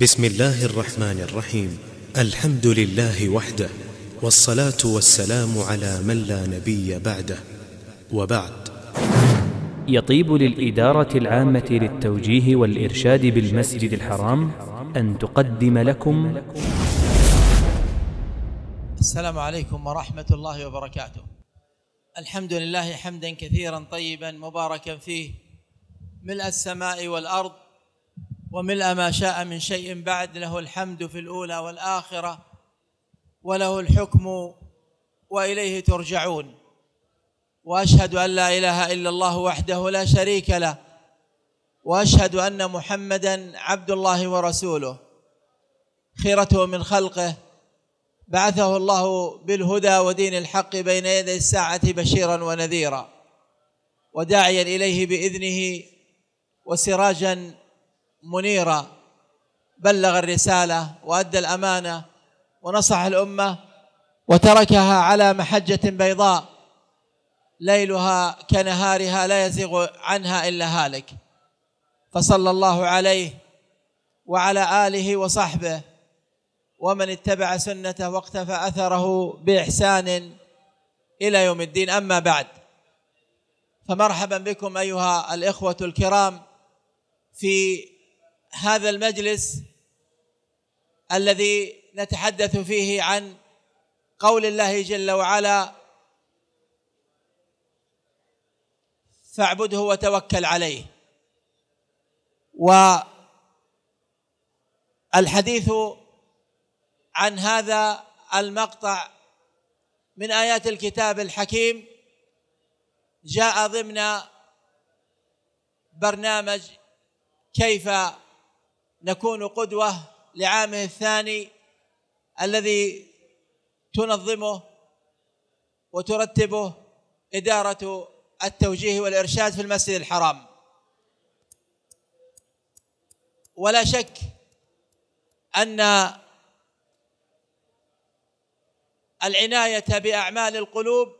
بسم الله الرحمن الرحيم الحمد لله وحده والصلاة والسلام على من لا نبي بعده وبعد يطيب للإدارة العامة للتوجيه والإرشاد بالمسجد الحرام أن تقدم لكم السلام عليكم ورحمة الله وبركاته الحمد لله حمدا كثيرا طيبا مباركا فيه ملء السماء والأرض وملء ما شاء من شيء بعد له الحمد في الاولى والاخره وله الحكم واليه ترجعون واشهد ان لا اله الا الله وحده لا شريك له واشهد ان محمدا عبد الله ورسوله خيرته من خلقه بعثه الله بالهدى ودين الحق بين يدي الساعه بشيرا ونذيرا وداعيا اليه باذنه وسراجا منيرا بلغ الرسالة وأدى الأمانة ونصح الأمة وتركها على محجة بيضاء ليلها كنهارها لا يزيغ عنها إلا هالك فصلى الله عليه وعلى آله وصحبه ومن اتبع سنته واقتفى أثره بإحسان إلى يوم الدين أما بعد فمرحبا بكم أيها الإخوة الكرام في هذا المجلس الذي نتحدث فيه عن قول الله جل وعلا فاعبده وتوكل عليه والحديث عن هذا المقطع من ايات الكتاب الحكيم جاء ضمن برنامج كيف نكون قدوه لعامه الثاني الذي تنظمه وترتبه اداره التوجيه والارشاد في المسجد الحرام ولا شك ان العنايه باعمال القلوب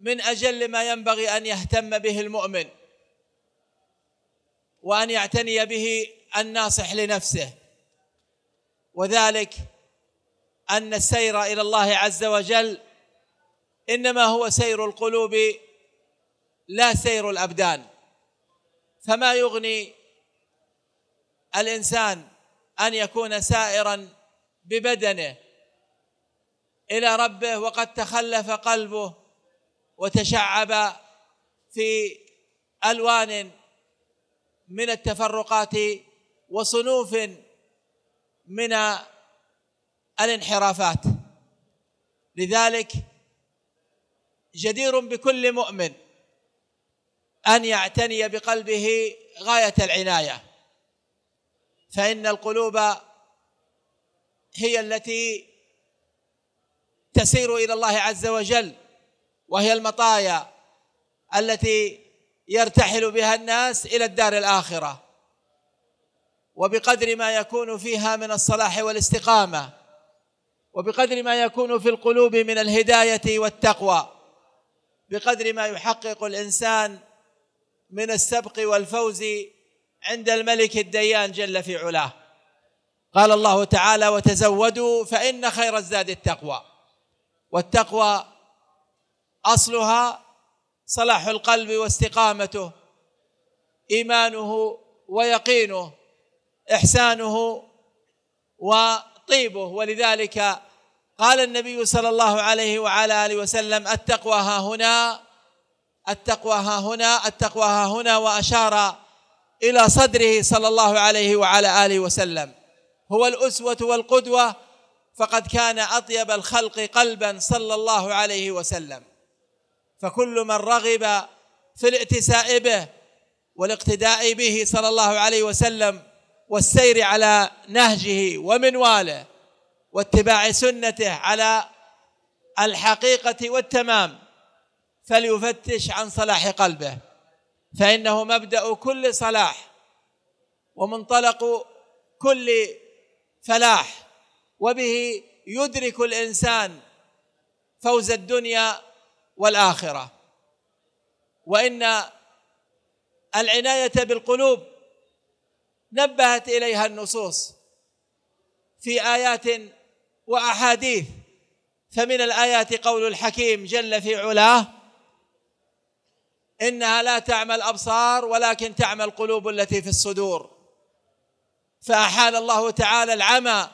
من اجل ما ينبغي ان يهتم به المؤمن وان يعتني به الناصح لنفسه وذلك ان السير الى الله عز وجل انما هو سير القلوب لا سير الابدان فما يغني الانسان ان يكون سائرا ببدنه الى ربه وقد تخلف قلبه وتشعب في الوان من التفرقات وصنوف من الانحرافات لذلك جدير بكل مؤمن ان يعتني بقلبه غايه العنايه فان القلوب هي التي تسير الى الله عز وجل وهي المطايا التي يرتحل بها الناس الى الدار الاخره وبقدر ما يكون فيها من الصلاح والاستقامه وبقدر ما يكون في القلوب من الهدايه والتقوى بقدر ما يحقق الانسان من السبق والفوز عند الملك الديان جل في علاه قال الله تعالى وتزودوا فان خير الزاد التقوى والتقوى اصلها صلاح القلب واستقامته ايمانه ويقينه احسانه وطيبه ولذلك قال النبي صلى الله عليه وعلى اله وسلم التقوى ها هنا التقوى ها هنا التقوى ها هنا واشار الى صدره صلى الله عليه وعلى اله وسلم هو الاسوه والقدوه فقد كان اطيب الخلق قلبا صلى الله عليه وسلم فكل من رغب في الائتساء به والاقتداء به صلى الله عليه وسلم والسير على نهجه ومنواله واتباع سنته على الحقيقه والتمام فليفتش عن صلاح قلبه فانه مبدا كل صلاح ومنطلق كل فلاح وبه يدرك الانسان فوز الدنيا والاخره وان العنايه بالقلوب نبهت اليها النصوص في ايات واحاديث فمن الايات قول الحكيم جل في علاه انها لا تعمى الابصار ولكن تعمى القلوب التي في الصدور فاحال الله تعالى العمى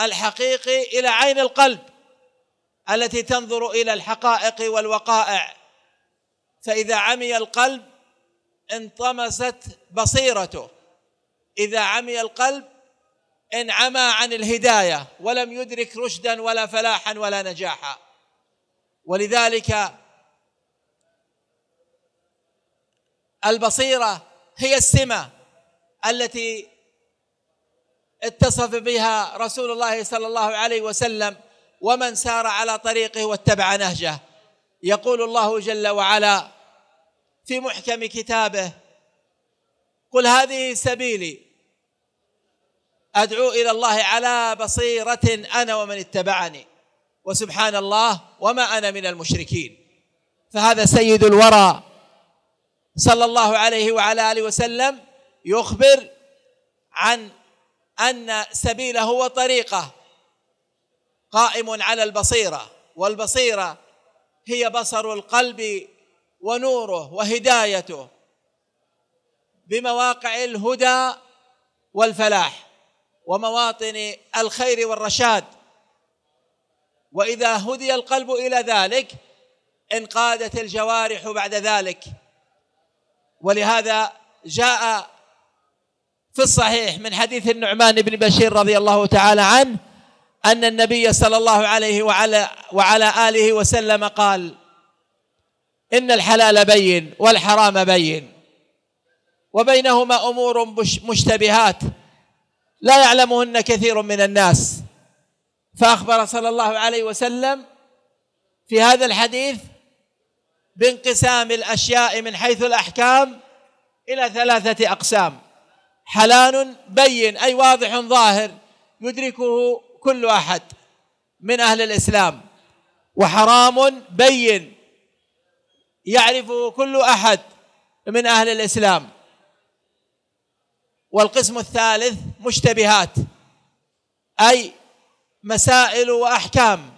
الحقيقي الى عين القلب التي تنظر الى الحقائق والوقائع فاذا عمي القلب انطمست بصيرته إذا عمي القلب انعمى عن الهداية ولم يدرك رشدا ولا فلاحا ولا نجاحا ولذلك البصيرة هي السمة التي اتصف بها رسول الله صلى الله عليه وسلم ومن سار على طريقه واتبع نهجه يقول الله جل وعلا في محكم كتابه قل هذه سبيلي ادعو الى الله على بصيره انا ومن اتبعني وسبحان الله وما انا من المشركين فهذا سيد الورى صلى الله عليه وعلى اله وسلم يخبر عن ان سبيله وطريقه قائم على البصيره والبصيره هي بصر القلب ونوره وهدايته بمواقع الهدى والفلاح ومواطن الخير والرشاد واذا هدي القلب الى ذلك انقادت الجوارح بعد ذلك ولهذا جاء في الصحيح من حديث النعمان بن بشير رضي الله تعالى عنه ان النبي صلى الله عليه وعلى وعلى اله وسلم قال ان الحلال بين والحرام بين وبينهما امور مشتبهات لا يعلمهن كثير من الناس فأخبر صلى الله عليه وسلم في هذا الحديث بانقسام الأشياء من حيث الأحكام إلى ثلاثة أقسام حلال بين أي واضح ظاهر يدركه كل أحد من أهل الإسلام وحرام بين يعرفه كل أحد من أهل الإسلام والقسم الثالث مشتبهات اي مسائل واحكام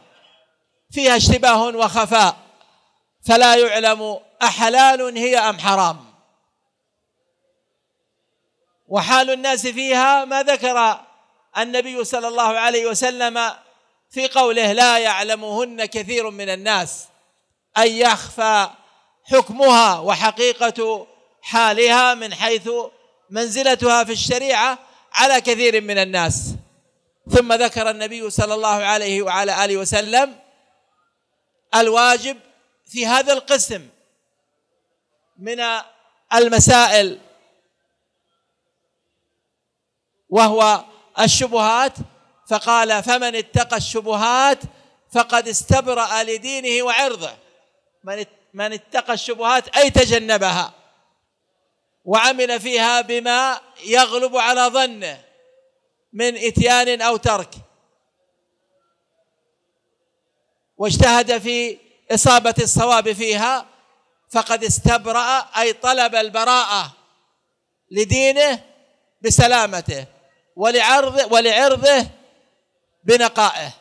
فيها اشتباه وخفاء فلا يعلم احلال هي ام حرام وحال الناس فيها ما ذكر النبي صلى الله عليه وسلم في قوله لا يعلمهن كثير من الناس اي يخفى حكمها وحقيقة حالها من حيث منزلتها في الشريعة على كثير من الناس ثم ذكر النبي صلى الله عليه وعلى آله وسلم الواجب في هذا القسم من المسائل وهو الشبهات فقال فمن اتقى الشبهات فقد استبرأ لدينه وعرضه من من اتقى الشبهات اي تجنبها وعمل فيها بما يغلب على ظنه من اتيان او ترك واجتهد في اصابه الصواب فيها فقد استبرأ اي طلب البراءه لدينه بسلامته ولعرض ولعرضه بنقائه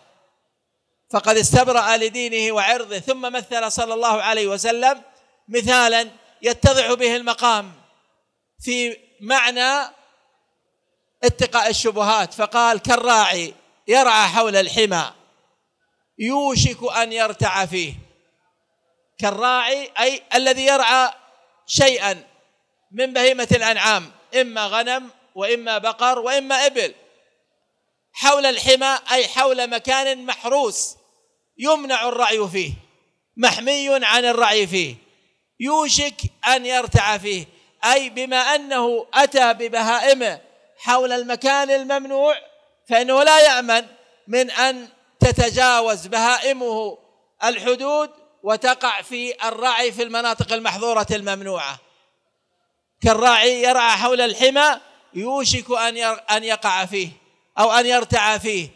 فقد استبرأ لدينه وعرضه ثم مثل صلى الله عليه وسلم مثالا يتضح به المقام في معنى اتقاء الشبهات فقال كالراعي يرعى حول الحمى يوشك ان يرتع فيه كالراعي اي الذي يرعى شيئا من بهيمه الانعام اما غنم واما بقر واما ابل حول الحمى اي حول مكان محروس يمنع الرعي فيه محمي عن الرعي فيه يوشك ان يرتع فيه أي بما أنه أتى ببهائمه حول المكان الممنوع فإنه لا يأمن من أن تتجاوز بهائمه الحدود وتقع في الرعي في المناطق المحظورة الممنوعة كالراعي يرعى حول الحمى يوشك أن أن يقع فيه أو أن يرتعى فيه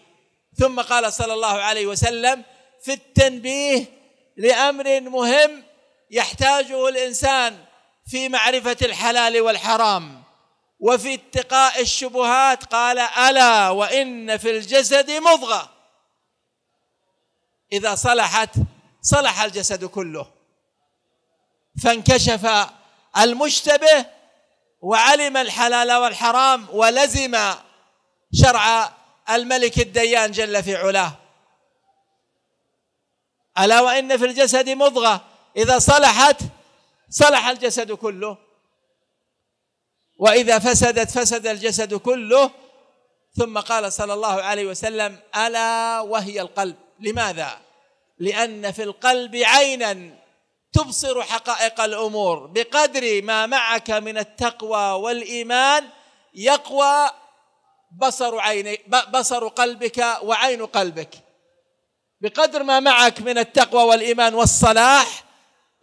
ثم قال صلى الله عليه وسلم في التنبيه لأمر مهم يحتاجه الإنسان في معرفه الحلال والحرام وفي اتقاء الشبهات قال الا وان في الجسد مضغه اذا صلحت صلح الجسد كله فانكشف المشتبه وعلم الحلال والحرام ولزم شرع الملك الديان جل في علاه الا وان في الجسد مضغه اذا صلحت صلح الجسد كله واذا فسدت فسد الجسد كله ثم قال صلى الله عليه وسلم الا وهي القلب لماذا لان في القلب عينا تبصر حقائق الامور بقدر ما معك من التقوى والايمان يقوى بصر عيني بصر قلبك وعين قلبك بقدر ما معك من التقوى والايمان والصلاح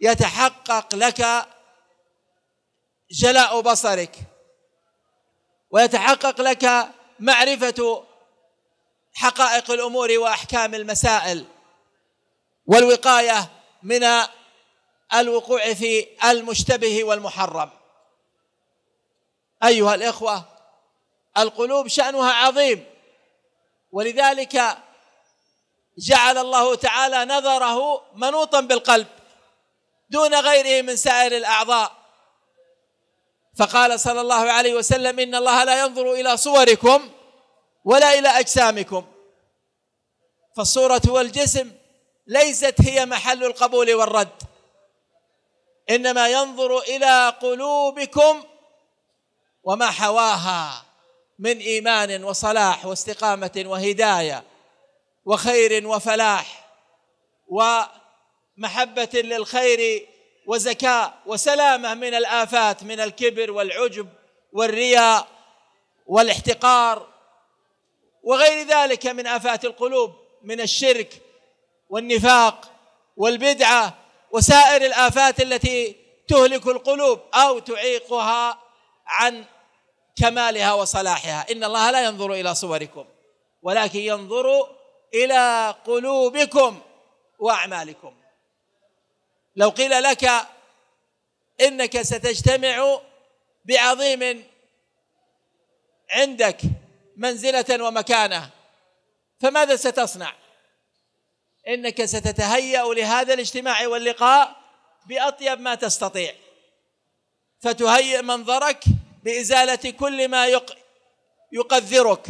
يتحقق لك جلاء بصرك ويتحقق لك معرفة حقائق الأمور وأحكام المسائل والوقاية من الوقوع في المشتبه والمحرم أيها الإخوة القلوب شأنها عظيم ولذلك جعل الله تعالى نظره منوطا بالقلب دون غيره من سائر الاعضاء فقال صلى الله عليه وسلم ان الله لا ينظر الى صوركم ولا الى اجسامكم فالصوره والجسم ليست هي محل القبول والرد انما ينظر الى قلوبكم وما حواها من ايمان وصلاح واستقامه وهدايه وخير وفلاح و محبه للخير وزكاء وسلامه من الافات من الكبر والعجب والرياء والاحتقار وغير ذلك من افات القلوب من الشرك والنفاق والبدعه وسائر الافات التي تهلك القلوب او تعيقها عن كمالها وصلاحها ان الله لا ينظر الى صوركم ولكن ينظر الى قلوبكم واعمالكم لو قيل لك انك ستجتمع بعظيم عندك منزله ومكانه فماذا ستصنع انك ستتهيا لهذا الاجتماع واللقاء باطيب ما تستطيع فتهيئ منظرك بازاله كل ما يقذرك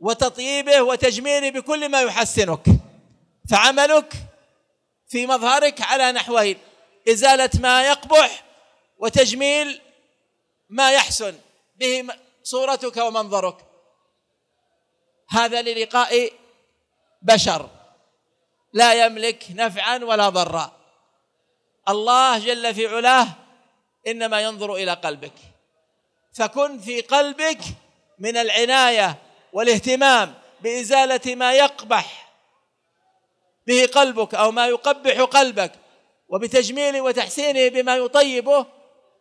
وتطييبه وتجميله بكل ما يحسنك فعملك في مظهرك على نحوين إزالة ما يقبح وتجميل ما يحسن به صورتك ومنظرك هذا للقاء بشر لا يملك نفعا ولا ضرا الله جل في علاه انما ينظر الى قلبك فكن في قلبك من العنايه والاهتمام بازاله ما يقبح به قلبك أو ما يقبح قلبك وبتجميله وتحسينه بما يطيبه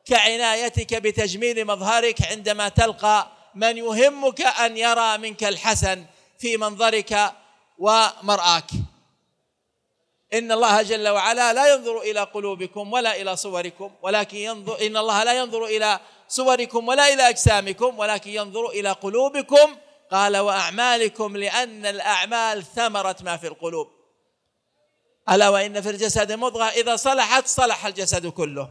كعنايتك بتجميل مظهرك عندما تلقى من يهمك أن يرى منك الحسن في منظرك ومرآك إن الله جل وعلا لا ينظر إلى قلوبكم ولا إلى صوركم ولكن ينظر إن الله لا ينظر إلى صوركم ولا إلى أجسامكم ولكن ينظر إلى قلوبكم قال وأعمالكم لأن الأعمال ثمرة ما في القلوب ألا وإن في الجسد مضغة إذا صلحت صلح الجسد كله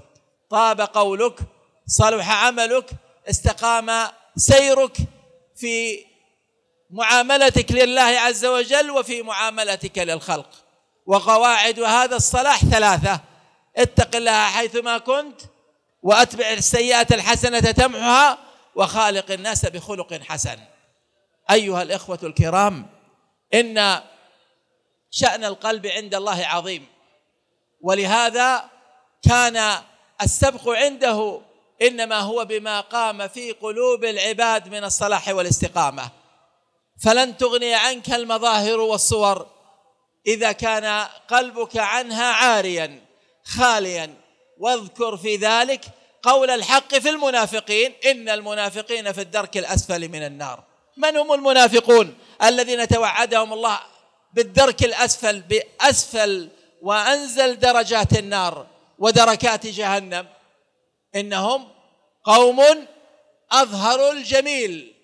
طاب قولك صلح عملك استقام سيرك في معاملتك لله عز وجل وفي معاملتك للخلق وقواعد هذا الصلاح ثلاثة اتق الله حيثما كنت واتبع السيئة الحسنة تمحها وخالق الناس بخلق حسن أيها الإخوة الكرام إن شأن القلب عند الله عظيم ولهذا كان السبق عنده إنما هو بما قام في قلوب العباد من الصلاح والاستقامة فلن تغني عنك المظاهر والصور إذا كان قلبك عنها عاريا خاليا واذكر في ذلك قول الحق في المنافقين إن المنافقين في الدرك الأسفل من النار من هم المنافقون الذين توعدهم الله بالدرك الاسفل باسفل وانزل درجات النار ودركات جهنم انهم قوم اظهروا الجميل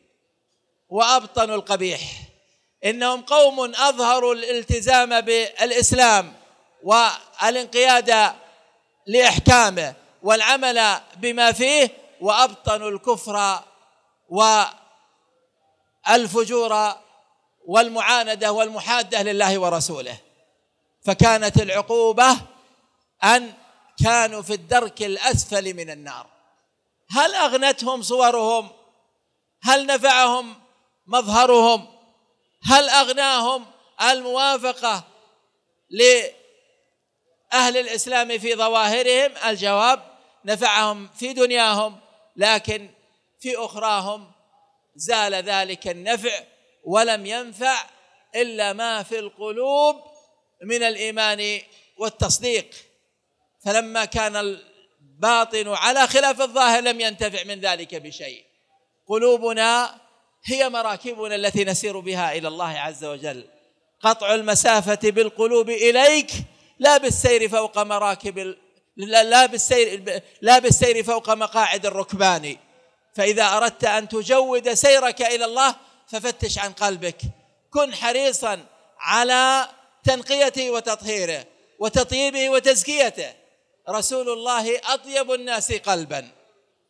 وابطنوا القبيح انهم قوم اظهروا الالتزام بالاسلام والانقياد لاحكامه والعمل بما فيه وابطنوا الكفر والفجور والمعانده والمحاده لله ورسوله فكانت العقوبه ان كانوا في الدرك الاسفل من النار هل اغنتهم صورهم هل نفعهم مظهرهم هل اغناهم الموافقه لاهل الاسلام في ظواهرهم الجواب نفعهم في دنياهم لكن في اخراهم زال ذلك النفع ولم ينفع الا ما في القلوب من الايمان والتصديق فلما كان الباطن على خلاف الظاهر لم ينتفع من ذلك بشيء قلوبنا هي مراكبنا التي نسير بها الى الله عز وجل قطع المسافه بالقلوب اليك لا بالسير فوق مراكب لا بالسير لا بالسير فوق مقاعد الركبان فاذا اردت ان تجود سيرك الى الله ففتش عن قلبك كن حريصا على تنقيته وتطهيره وتطيبه وتزكيته رسول الله اطيب الناس قلبا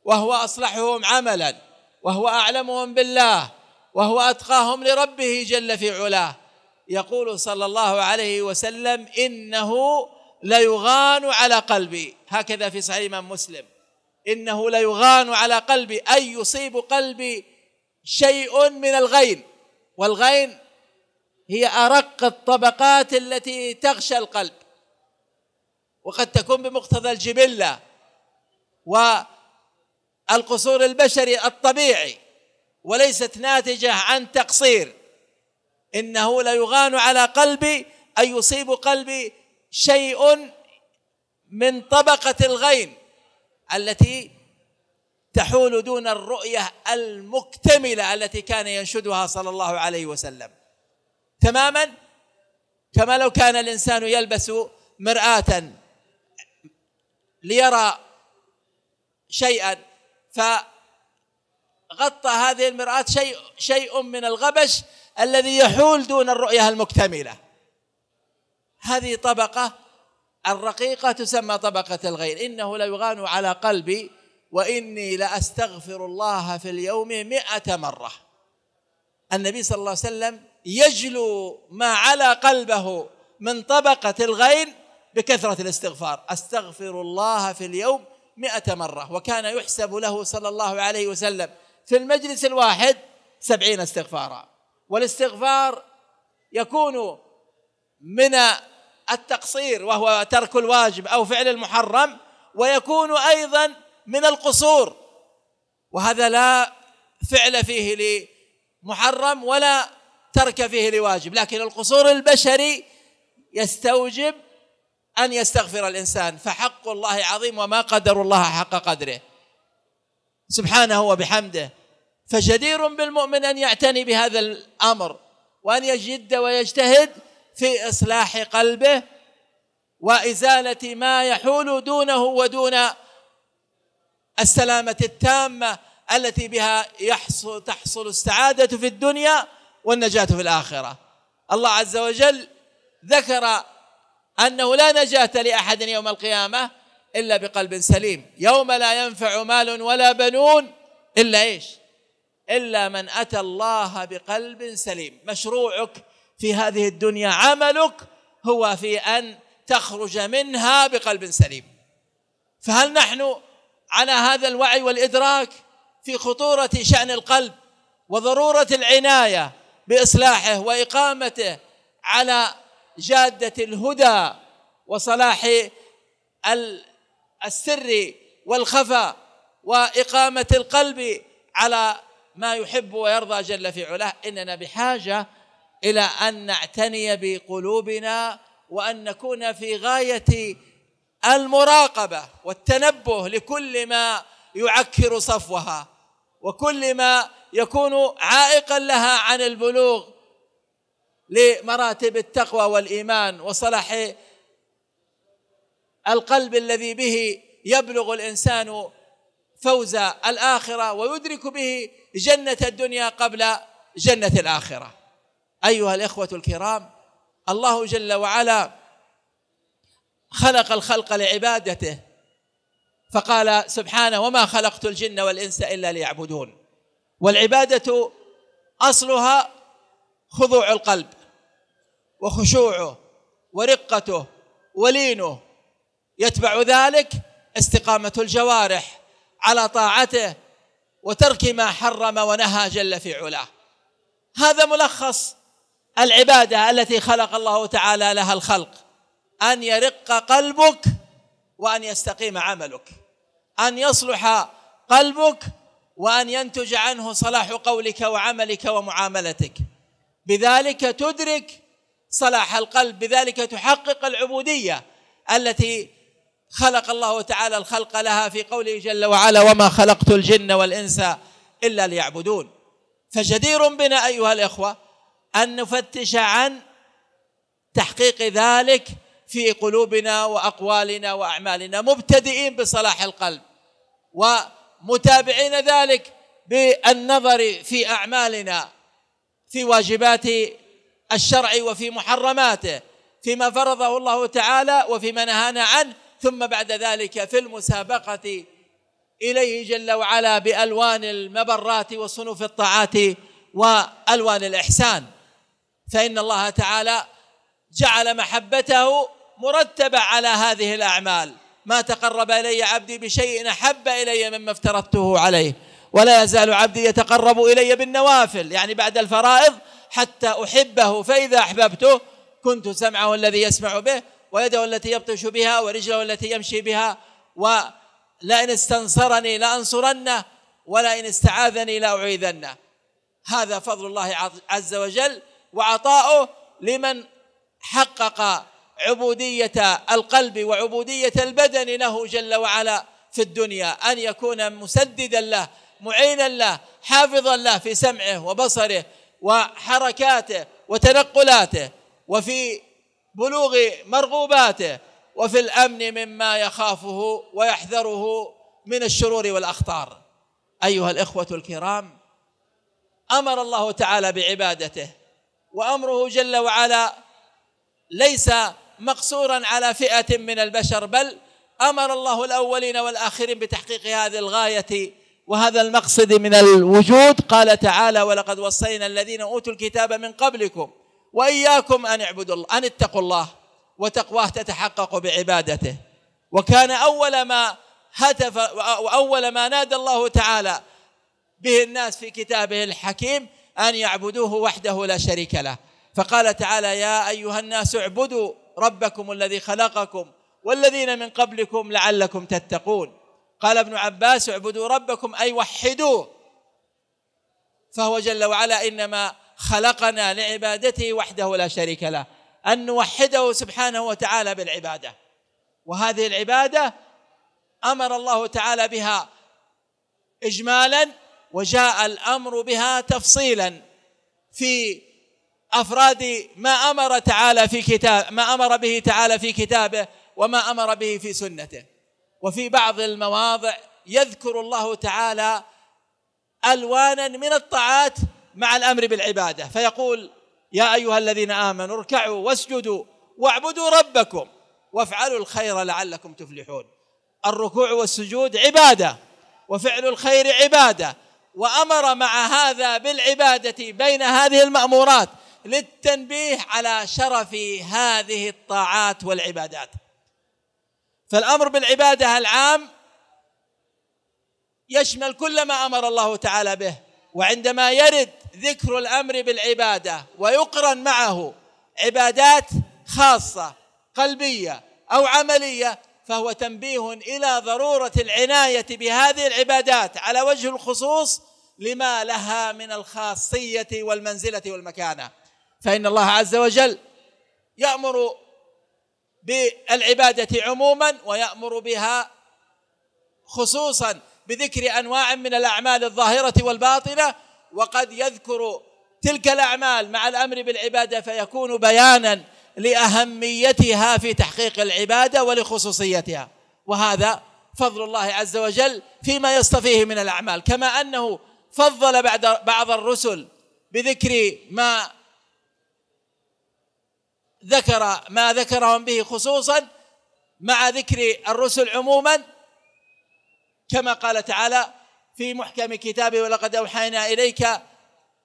وهو اصلحهم عملا وهو اعلمهم بالله وهو اتقاهم لربه جل في علاه يقول صلى الله عليه وسلم انه ليغان على قلبي هكذا في صحيح الامام مسلم انه ليغان على قلبي اي يصيب قلبي شيء من الغين والغين هي ارق الطبقات التي تغشى القلب وقد تكون بمقتضى الجبله والقصور البشري الطبيعي وليست ناتجه عن تقصير انه ليغان على قلبي ان يصيب قلبي شيء من طبقه الغين التي تحول دون الرؤيه المكتمله التي كان ينشدها صلى الله عليه وسلم تماما كما لو كان الانسان يلبس مراه ليرى شيئا فغطى هذه المراه شيء شيء من الغبش الذي يحول دون الرؤيه المكتمله هذه طبقه الرقيقه تسمى طبقه الغير انه ليغان على قلبي واني لاستغفر الله في اليوم مئة مره النبي صلى الله عليه وسلم يجلو ما على قلبه من طبقه الغين بكثره الاستغفار استغفر الله في اليوم مئة مره وكان يحسب له صلى الله عليه وسلم في المجلس الواحد سبعين استغفارا والاستغفار يكون من التقصير وهو ترك الواجب او فعل المحرم ويكون ايضا من القصور وهذا لا فعل فيه لمحرم ولا ترك فيه لواجب لكن القصور البشري يستوجب أن يستغفر الإنسان فحق الله عظيم وما قدر الله حق قدره سبحانه وبحمده فجدير بالمؤمن أن يعتني بهذا الأمر وأن يجد ويجتهد في إصلاح قلبه وإزالة ما يحول دونه ودون السلامه التامه التي بها يحصل تحصل السعاده في الدنيا والنجاه في الاخره الله عز وجل ذكر انه لا نجاه لاحد يوم القيامه الا بقلب سليم يوم لا ينفع مال ولا بنون الا ايش الا من اتى الله بقلب سليم مشروعك في هذه الدنيا عملك هو في ان تخرج منها بقلب سليم فهل نحن على هذا الوعي والادراك في خطوره شان القلب وضروره العنايه باصلاحه واقامته على جاده الهدى وصلاح السر والخفى واقامه القلب على ما يحب ويرضى جل في علاه اننا بحاجه الى ان نعتني بقلوبنا وان نكون في غايه المراقبه والتنبه لكل ما يعكر صفوها وكل ما يكون عائقا لها عن البلوغ لمراتب التقوى والايمان وصلاح القلب الذي به يبلغ الانسان فوز الاخره ويدرك به جنه الدنيا قبل جنه الاخره ايها الاخوه الكرام الله جل وعلا خلق الخلق لعبادته فقال سبحانه وما خلقت الجن والانس الا ليعبدون والعباده اصلها خضوع القلب وخشوعه ورقته ولينه يتبع ذلك استقامه الجوارح على طاعته وترك ما حرم ونهى جل في علاه هذا ملخص العباده التي خلق الله تعالى لها الخلق ان يرق قلبك وان يستقيم عملك ان يصلح قلبك وان ينتج عنه صلاح قولك وعملك ومعاملتك بذلك تدرك صلاح القلب بذلك تحقق العبوديه التي خلق الله تعالى الخلق لها في قوله جل وعلا وما خلقت الجن والانس الا ليعبدون فجدير بنا ايها الاخوه ان نفتش عن تحقيق ذلك في قلوبنا واقوالنا واعمالنا مبتدئين بصلاح القلب ومتابعين ذلك بالنظر في اعمالنا في واجبات الشرع وفي محرماته فيما فرضه الله تعالى وفيما نهانا عنه ثم بعد ذلك في المسابقه اليه جل وعلا بالوان المبرات وصنوف الطاعات والوان الاحسان فان الله تعالى جعل محبته مرتبة على هذه الأعمال ما تقرب إلي عبدي بشيء أحب إلي مما افترضته عليه ولا يزال عبدي يتقرب إلي بالنوافل يعني بعد الفرائض حتى أحبه فإذا أحببته كنت سمعه الذي يسمع به ويده التي يبطش بها ورجله التي يمشي بها ولئن استنصرني لأنصرنه ولئن استعاذني لأعيذنه هذا فضل الله عز وجل وعطاؤه لمن حقق عبودية القلب وعبودية البدن له جل وعلا في الدنيا أن يكون مسددا له معينا له حافظا له في سمعه وبصره وحركاته وتنقلاته وفي بلوغ مرغوباته وفي الامن مما يخافه ويحذره من الشرور والاخطار ايها الاخوه الكرام امر الله تعالى بعبادته وامره جل وعلا ليس مقصورا على فئة من البشر بل أمر الله الأولين والآخرين بتحقيق هذه الغاية وهذا المقصد من الوجود قال تعالى ولقد وصينا الذين أوتوا الكتاب من قبلكم وإياكم أن اعبدوا الله أن اتقوا الله وتقواه تتحقق بعبادته وكان أول ما هتف وأول ما نادى الله تعالى به الناس في كتابه الحكيم أن يعبدوه وحده لا شريك له فقال تعالى يا أيها الناس اعبدوا ربكم الذي خلقكم والذين من قبلكم لعلكم تتقون قال ابن عباس اعبدوا ربكم اي وحدوه فهو جل وعلا انما خلقنا لعبادته وحده لا شريك له ان نوحده سبحانه وتعالى بالعباده وهذه العباده امر الله تعالى بها اجمالا وجاء الامر بها تفصيلا في افراد ما امر تعالى في كتاب ما امر به تعالى في كتابه وما امر به في سنته وفي بعض المواضع يذكر الله تعالى الوانا من الطاعات مع الامر بالعباده فيقول يا ايها الذين امنوا اركعوا واسجدوا واعبدوا ربكم وافعلوا الخير لعلكم تفلحون الركوع والسجود عباده وفعل الخير عباده وامر مع هذا بالعباده بين هذه المامورات للتنبيه على شرف هذه الطاعات والعبادات فالامر بالعباده العام يشمل كل ما امر الله تعالى به وعندما يرد ذكر الامر بالعباده ويقرن معه عبادات خاصه قلبيه او عمليه فهو تنبيه الى ضروره العنايه بهذه العبادات على وجه الخصوص لما لها من الخاصيه والمنزله والمكانه فإن الله عز وجل يأمر بالعبادة عموما ويأمر بها خصوصا بذكر أنواع من الأعمال الظاهرة والباطنة وقد يذكر تلك الأعمال مع الأمر بالعبادة فيكون بيانا لأهميتها في تحقيق العبادة ولخصوصيتها وهذا فضل الله عز وجل فيما يصطفيه من الأعمال كما أنه فضل بعد بعض الرسل بذكر ما ذكر ما ذكرهم به خصوصا مع ذكر الرسل عموما كما قال تعالى في محكم كتابه ولقد اوحينا اليك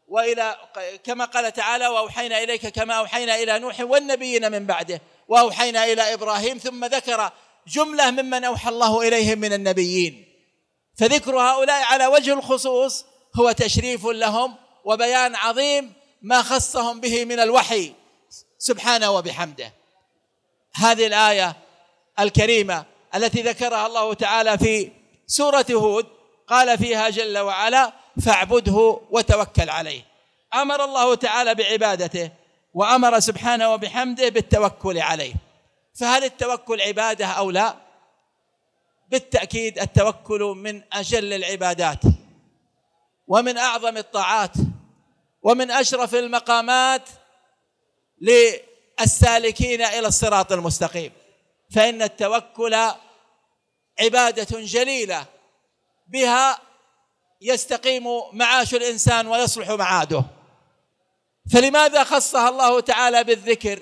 والى كما قال تعالى واوحينا اليك كما اوحينا الى نوح والنبيين من بعده واوحينا الى ابراهيم ثم ذكر جمله ممن اوحى الله اليهم من النبيين فذكر هؤلاء على وجه الخصوص هو تشريف لهم وبيان عظيم ما خصهم به من الوحي سبحانه وبحمده هذه الايه الكريمه التي ذكرها الله تعالى في سوره هود قال فيها جل وعلا فاعبده وتوكل عليه امر الله تعالى بعبادته وامر سبحانه وبحمده بالتوكل عليه فهل التوكل عباده او لا بالتاكيد التوكل من اجل العبادات ومن اعظم الطاعات ومن اشرف المقامات للسالكين الى الصراط المستقيم فان التوكل عباده جليله بها يستقيم معاش الانسان ويصلح معاده فلماذا خصها الله تعالى بالذكر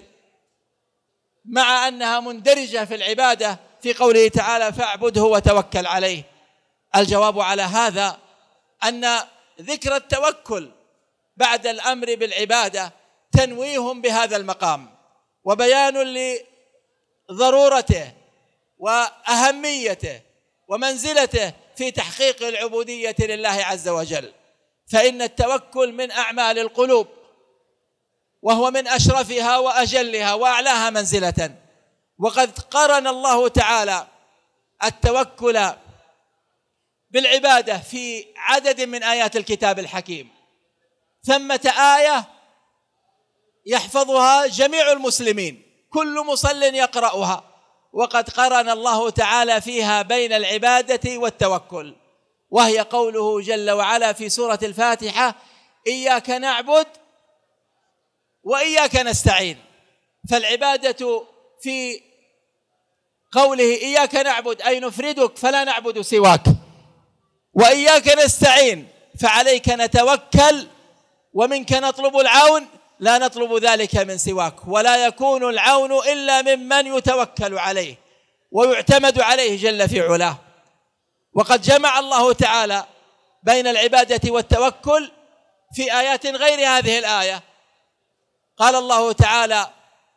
مع انها مندرجه في العباده في قوله تعالى فاعبده وتوكل عليه الجواب على هذا ان ذكر التوكل بعد الامر بالعباده تنويه بهذا المقام وبيان لضرورته واهميته ومنزلته في تحقيق العبوديه لله عز وجل فان التوكل من اعمال القلوب وهو من اشرفها واجلها واعلاها منزله وقد قرن الله تعالى التوكل بالعباده في عدد من ايات الكتاب الحكيم ثمه ايه يحفظها جميع المسلمين كل مصل يقرأها وقد قرن الله تعالى فيها بين العبادة والتوكل وهي قوله جل وعلا في سورة الفاتحة إياك نعبد وإياك نستعين فالعبادة في قوله إياك نعبد أي نفردك فلا نعبد سواك وإياك نستعين فعليك نتوكل ومنك نطلب العون لا نطلب ذلك من سواك ولا يكون العون إلا ممن يتوكل عليه ويعتمد عليه جل في علاه وقد جمع الله تعالى بين العبادة والتوكل في آيات غير هذه الآية قال الله تعالى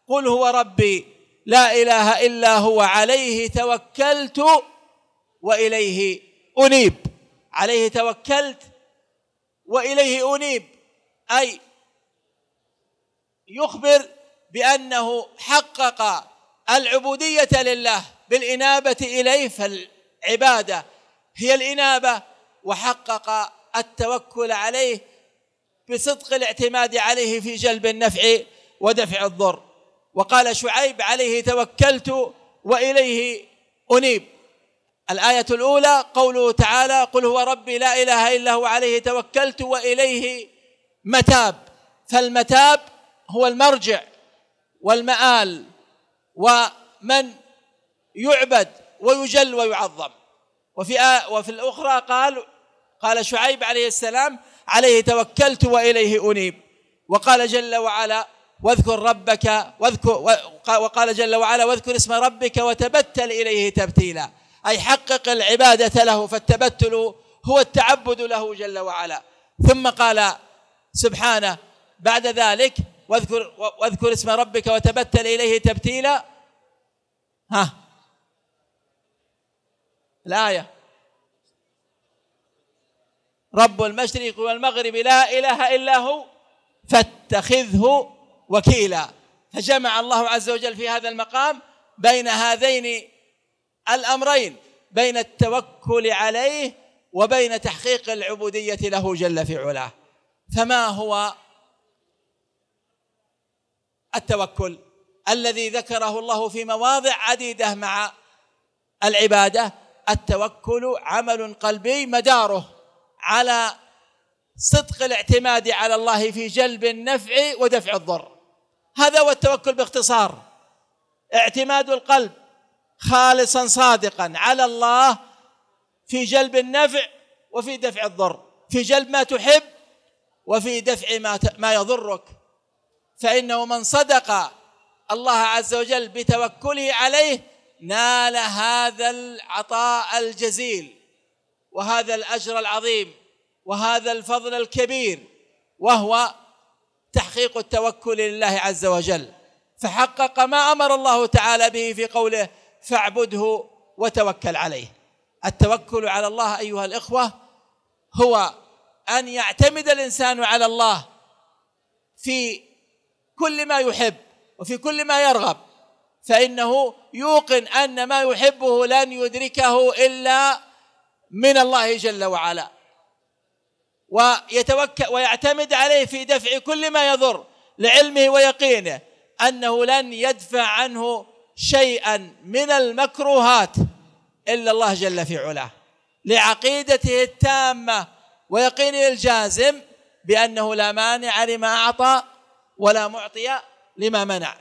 قل هو ربي لا إله إلا هو عليه توكلت وإليه أنيب عليه توكلت وإليه أنيب أي يخبر بأنه حقق العبودية لله بالإنابة إليه فالعبادة هي الإنابة وحقق التوكل عليه بصدق الاعتماد عليه في جلب النفع ودفع الضر وقال شعيب عليه توكلت وإليه أنيب الآية الأولى قوله تعالى قل هو ربي لا إله إلا هو عليه توكلت وإليه متاب فالمتاب هو المرجع والمآل ومن يعبد ويجل ويعظم وفي آه وفي الأخرى قال قال شعيب عليه السلام عليه توكلت وإليه أنيب وقال جل وعلا واذكر ربك واذكر وقال جل وعلا واذكر اسم ربك وتبتل إليه تبتيلا أي حقق العبادة له فالتبتل هو التعبد له جل وعلا ثم قال سبحانه بعد ذلك واذكر واذكر اسم ربك وتبتل اليه تبتيلا ها الايه رب المشرق والمغرب لا اله الا هو فاتخذه وكيلا فجمع الله عز وجل في هذا المقام بين هذين الامرين بين التوكل عليه وبين تحقيق العبوديه له جل في علاه فما هو التوكل الذي ذكره الله في مواضع عديده مع العباده التوكل عمل قلبي مداره على صدق الاعتماد على الله في جلب النفع ودفع الضر هذا هو التوكل باختصار اعتماد القلب خالصا صادقا على الله في جلب النفع وفي دفع الضر في جلب ما تحب وفي دفع ما ما يضرك فانه من صدق الله عز وجل بتوكله عليه نال هذا العطاء الجزيل وهذا الاجر العظيم وهذا الفضل الكبير وهو تحقيق التوكل لله عز وجل فحقق ما امر الله تعالى به في قوله فاعبده وتوكل عليه التوكل على الله ايها الاخوه هو ان يعتمد الانسان على الله في كل ما يحب وفي كل ما يرغب فانه يوقن ان ما يحبه لن يدركه الا من الله جل وعلا ويتوكل ويعتمد عليه في دفع كل ما يضر لعلمه ويقينه انه لن يدفع عنه شيئا من المكروهات الا الله جل في علاه لعقيدته التامه ويقينه الجازم بانه لا مانع لما اعطى ولا معطي لما منع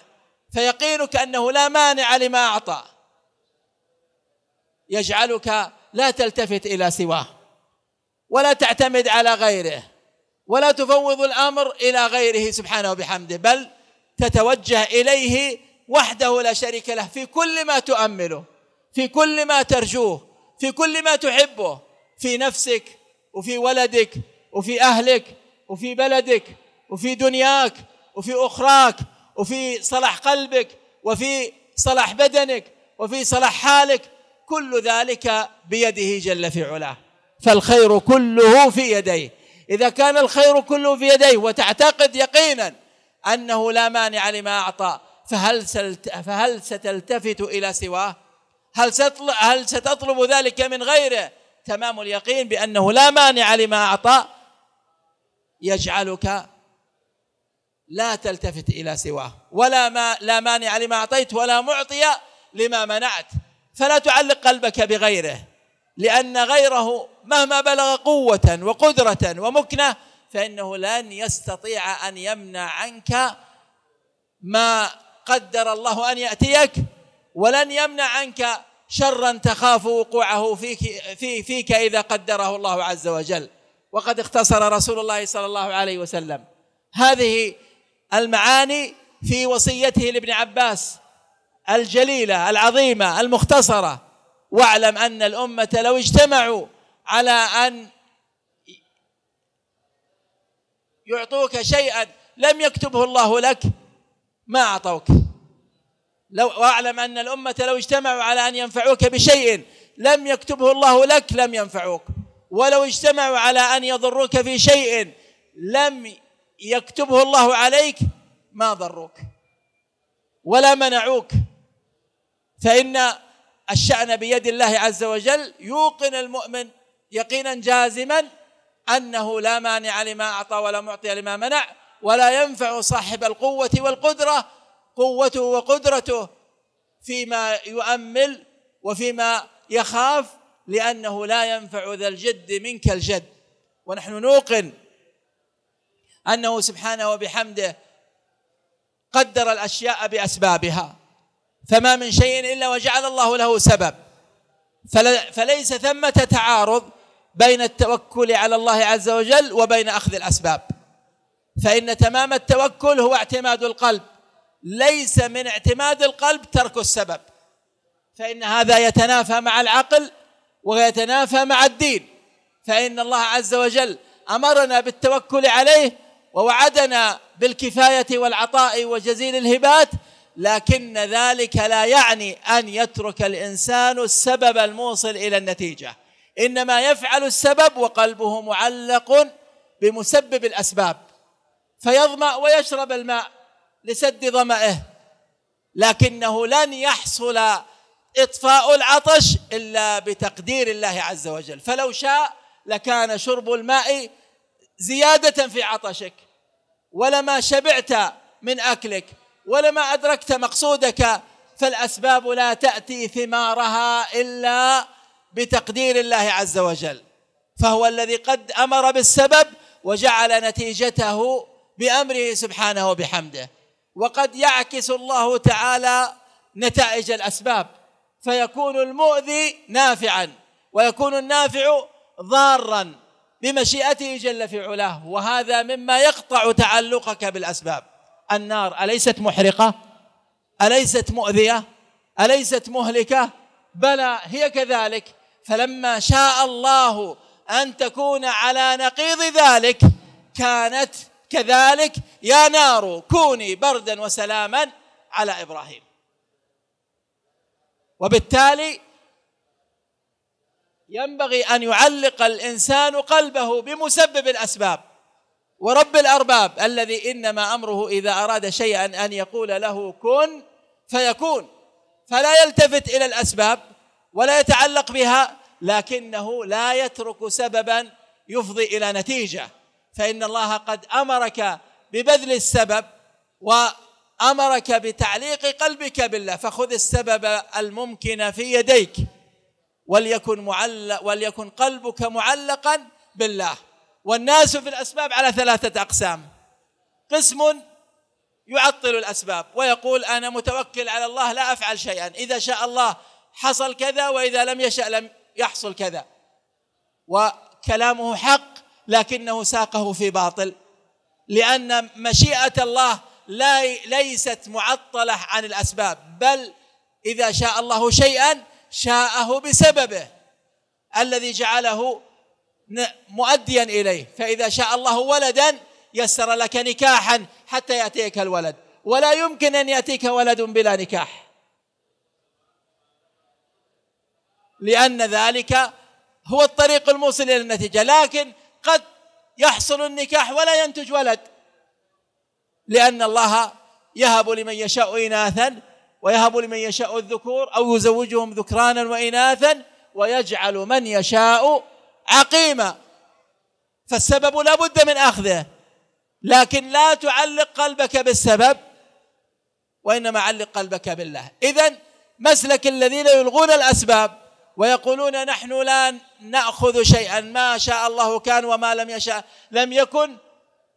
فيقينك انه لا مانع لما اعطى يجعلك لا تلتفت الى سواه ولا تعتمد على غيره ولا تفوض الامر الى غيره سبحانه وبحمده بل تتوجه اليه وحده لا شريك له في كل ما تؤمله في كل ما ترجوه في كل ما تحبه في نفسك وفي ولدك وفي اهلك وفي بلدك وفي دنياك وفي أخراك وفي صلاح قلبك وفي صلاح بدنك وفي صلاح حالك كل ذلك بيده جل في علاه فالخير كله في يديه إذا كان الخير كله في يديه وتعتقد يقينا أنه لا مانع لما أعطى فهل سلت فهل ستلتفت إلى سواه؟ هل ستطل هل ستطلب ذلك من غيره؟ تمام اليقين بأنه لا مانع لما أعطى يجعلك لا تلتفت الى سواه ولا ما لا مانع لما اعطيت ولا معطي لما منعت فلا تعلق قلبك بغيره لان غيره مهما بلغ قوه وقدره ومكنه فانه لن يستطيع ان يمنع عنك ما قدر الله ان ياتيك ولن يمنع عنك شرا تخاف وقوعه فيك في فيك اذا قدره الله عز وجل وقد اختصر رسول الله صلى الله عليه وسلم هذه المعاني في وصيته لابن عباس الجليله العظيمه المختصره واعلم ان الامه لو اجتمعوا على ان يعطوك شيئا لم يكتبه الله لك ما اعطوك لو واعلم ان الامه لو اجتمعوا على ان ينفعوك بشيء لم يكتبه الله لك لم ينفعوك ولو اجتمعوا على ان يضروك في شيء لم يكتبه الله عليك ما ضروك ولا منعوك فإن الشأن بيد الله عز وجل يوقن المؤمن يقينا جازما أنه لا مانع لما أعطى ولا معطي لما منع ولا ينفع صاحب القوة والقدرة قوته وقدرته فيما يؤمل وفيما يخاف لأنه لا ينفع ذا الجد منك الجد ونحن نوقن انه سبحانه وبحمده قدر الاشياء باسبابها فما من شيء الا وجعل الله له سبب فليس ثمه تعارض بين التوكل على الله عز وجل وبين اخذ الاسباب فان تمام التوكل هو اعتماد القلب ليس من اعتماد القلب ترك السبب فان هذا يتنافى مع العقل ويتنافى مع الدين فان الله عز وجل امرنا بالتوكل عليه ووعدنا بالكفايه والعطاء وجزيل الهبات لكن ذلك لا يعني ان يترك الانسان السبب الموصل الى النتيجه انما يفعل السبب وقلبه معلق بمسبب الاسباب فيظما ويشرب الماء لسد ظمأه لكنه لن يحصل اطفاء العطش الا بتقدير الله عز وجل فلو شاء لكان شرب الماء زياده في عطشك ولا ما شبعت من اكلك ولا ما ادركت مقصودك فالاسباب لا تاتي ثمارها الا بتقدير الله عز وجل فهو الذي قد امر بالسبب وجعل نتيجته بامره سبحانه وبحمده وقد يعكس الله تعالى نتائج الاسباب فيكون المؤذي نافعا ويكون النافع ضارا بمشيئته جل في علاه وهذا مما يقطع تعلقك بالاسباب النار اليست محرقه اليست مؤذيه اليست مهلكه بلى هي كذلك فلما شاء الله ان تكون على نقيض ذلك كانت كذلك يا نار كوني بردا وسلاما على ابراهيم وبالتالي ينبغي أن يعلق الإنسان قلبه بمسبب الأسباب ورب الأرباب الذي إنما أمره إذا أراد شيئا أن يقول له كن فيكون فلا يلتفت إلى الأسباب ولا يتعلق بها لكنه لا يترك سببا يفضي إلى نتيجة فإن الله قد أمرك ببذل السبب وأمرك بتعليق قلبك بالله فخذ السبب الممكن في يديك وليكن معلق وليكن قلبك معلقا بالله والناس في الاسباب على ثلاثه اقسام قسم يعطل الاسباب ويقول انا متوكل على الله لا افعل شيئا اذا شاء الله حصل كذا واذا لم يشاء لم يحصل كذا وكلامه حق لكنه ساقه في باطل لان مشيئه الله لا ليست معطله عن الاسباب بل اذا شاء الله شيئا شاءه بسببه الذي جعله مؤديا اليه فاذا شاء الله ولدا يسر لك نكاحا حتى ياتيك الولد ولا يمكن ان ياتيك ولد بلا نكاح لان ذلك هو الطريق الموصل الى النتيجه لكن قد يحصل النكاح ولا ينتج ولد لان الله يهب لمن يشاء اناثا ويهب لمن يشاء الذكور أو يزوجهم ذكرانا وإناثا ويجعل من يشاء عقيما فالسبب لا بد من أخذه لكن لا تعلق قلبك بالسبب وإنما علق قلبك بالله إذا مسلك الذين يلغون الأسباب ويقولون نحن لا نأخذ شيئا ما شاء الله كان وما لم يشاء لم يكن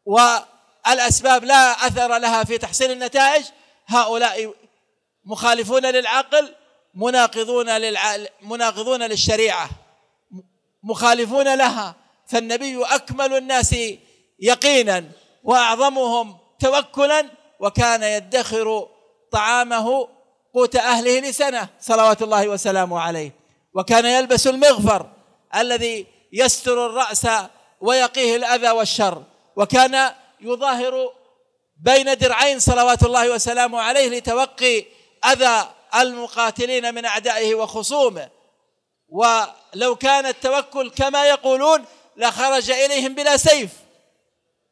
والأسباب لا أثر لها في تحصيل النتائج هؤلاء مخالفون للعقل مناقضون للع... مناقضون للشريعه مخالفون لها فالنبي اكمل الناس يقينا واعظمهم توكلا وكان يدخر طعامه قوت اهله لسنه صلوات الله وسلامه عليه وكان يلبس المغفر الذي يستر الراس ويقيه الاذى والشر وكان يظاهر بين درعين صلوات الله وسلامه عليه لتوقي أذى المقاتلين من أعدائه وخصومه ولو كان التوكل كما يقولون لخرج إليهم بلا سيف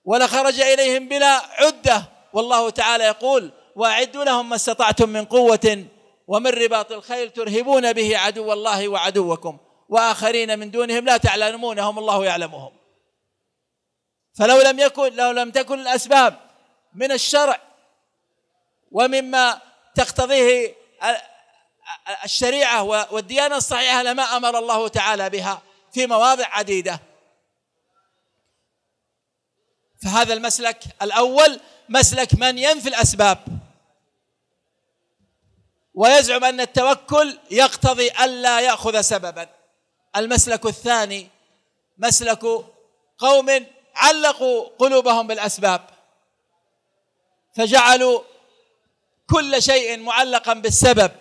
ولخرج إليهم بلا عدة والله تعالى يقول وأعدوا لهم ما استطعتم من قوة ومن رباط الخيل ترهبون به عدو الله وعدوكم واخرين من دونهم لا تعلمونهم الله يعلمهم فلو لم يكن لو لم تكن الاسباب من الشرع ومما تقتضيه الشريعه والديانه الصحيحه لما امر الله تعالى بها في مواضع عديده فهذا المسلك الاول مسلك من ينفي الاسباب ويزعم ان التوكل يقتضي الا ياخذ سببا المسلك الثاني مسلك قوم علقوا قلوبهم بالاسباب فجعلوا كل شيء معلقا بالسبب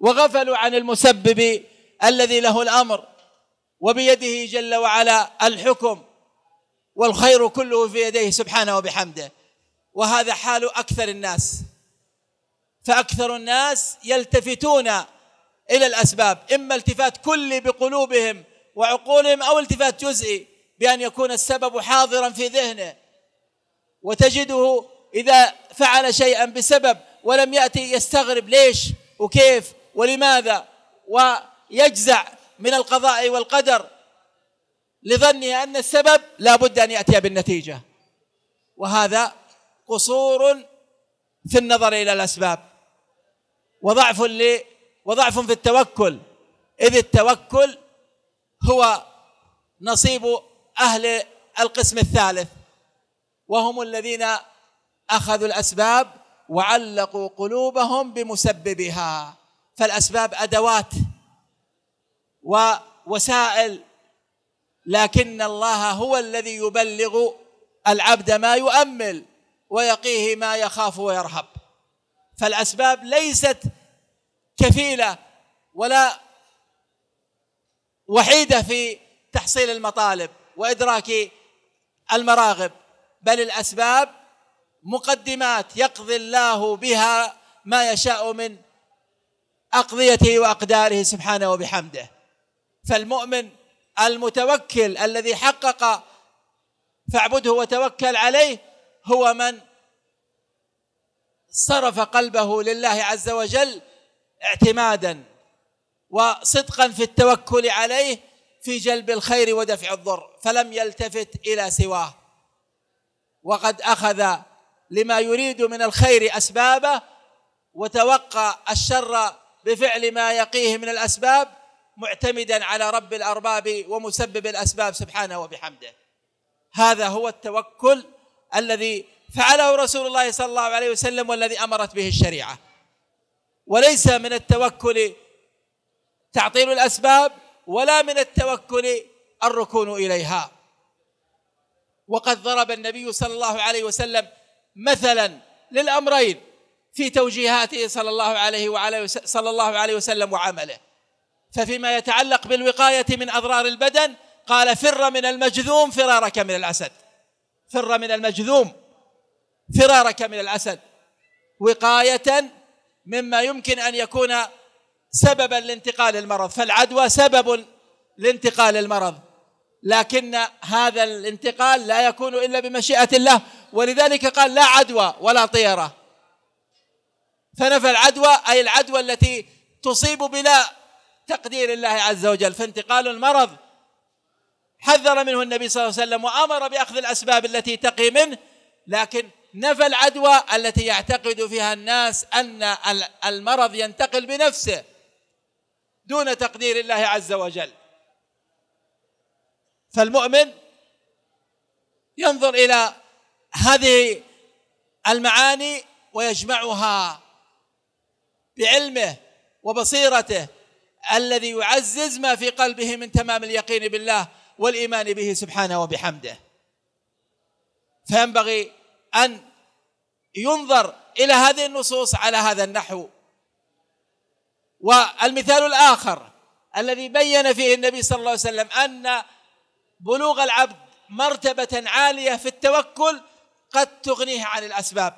وغفلوا عن المسبب الذي له الامر وبيده جل وعلا الحكم والخير كله في يديه سبحانه وبحمده وهذا حال اكثر الناس فاكثر الناس يلتفتون الى الاسباب اما التفات كلي بقلوبهم وعقولهم او التفات جزئي بان يكون السبب حاضرا في ذهنه وتجده إذا فعل شيئا بسبب ولم يأتي يستغرب ليش وكيف ولماذا ويجزع من القضاء والقدر لظني أن السبب لا بد أن يأتي بالنتيجة وهذا قصور في النظر إلى الأسباب وضعف لي وضعف في التوكل إذ التوكل هو نصيب أهل القسم الثالث وهم الذين اخذوا الاسباب وعلقوا قلوبهم بمسببها فالاسباب ادوات ووسائل لكن الله هو الذي يبلغ العبد ما يؤمل ويقيه ما يخاف ويرهب فالاسباب ليست كفيله ولا وحيده في تحصيل المطالب وادراك المراغب بل الاسباب مقدمات يقضي الله بها ما يشاء من اقضيته واقداره سبحانه وبحمده فالمؤمن المتوكل الذي حقق فاعبده وتوكل عليه هو من صرف قلبه لله عز وجل اعتمادا وصدقا في التوكل عليه في جلب الخير ودفع الضر فلم يلتفت الى سواه وقد اخذ لما يريد من الخير اسبابه وتوقى الشر بفعل ما يقيه من الاسباب معتمدا على رب الارباب ومسبب الاسباب سبحانه وبحمده هذا هو التوكل الذي فعله رسول الله صلى الله عليه وسلم والذي امرت به الشريعه وليس من التوكل تعطيل الاسباب ولا من التوكل الركون اليها وقد ضرب النبي صلى الله عليه وسلم مثلا للأمرين في توجيهاته صلى الله عليه وعلى صلى الله عليه وسلم وعمله ففيما يتعلق بالوقاية من أضرار البدن قال فر من المجذوم فرارك من الأسد فر من المجذوم فرارك من الأسد وقاية مما يمكن أن يكون سببا لانتقال المرض فالعدوى سبب لانتقال المرض لكن هذا الانتقال لا يكون إلا بمشيئة الله ولذلك قال لا عدوى ولا طيرة فنفى العدوى أي العدوى التي تصيب بلا تقدير الله عز وجل فانتقال المرض حذر منه النبي صلى الله عليه وسلم وامر باخذ الاسباب التي تقي منه لكن نفى العدوى التي يعتقد فيها الناس ان المرض ينتقل بنفسه دون تقدير الله عز وجل فالمؤمن ينظر الى هذه المعاني ويجمعها بعلمه وبصيرته الذي يعزز ما في قلبه من تمام اليقين بالله والايمان به سبحانه وبحمده فينبغي ان ينظر الى هذه النصوص على هذا النحو والمثال الاخر الذي بين فيه النبي صلى الله عليه وسلم ان بلوغ العبد مرتبه عاليه في التوكل قد تغنيه عن الأسباب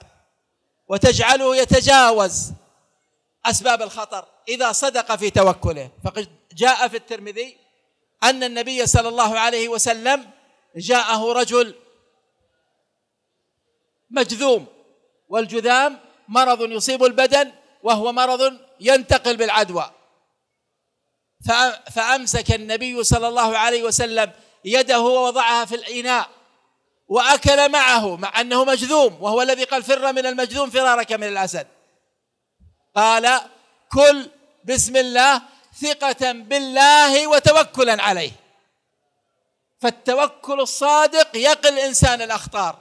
وتجعله يتجاوز أسباب الخطر إذا صدق في توكله فقد جاء في الترمذي أن النبي صلى الله عليه وسلم جاءه رجل مجذوم والجذام مرض يصيب البدن وهو مرض ينتقل بالعدوى فأمسك النبي صلى الله عليه وسلم يده ووضعها في الإناء وأكل معه مع أنه مجذوم وهو الذي قال فر من المجذوم فرارك من الأسد قال كل بسم الله ثقة بالله وتوكلا عليه فالتوكل الصادق يقي الإنسان الأخطار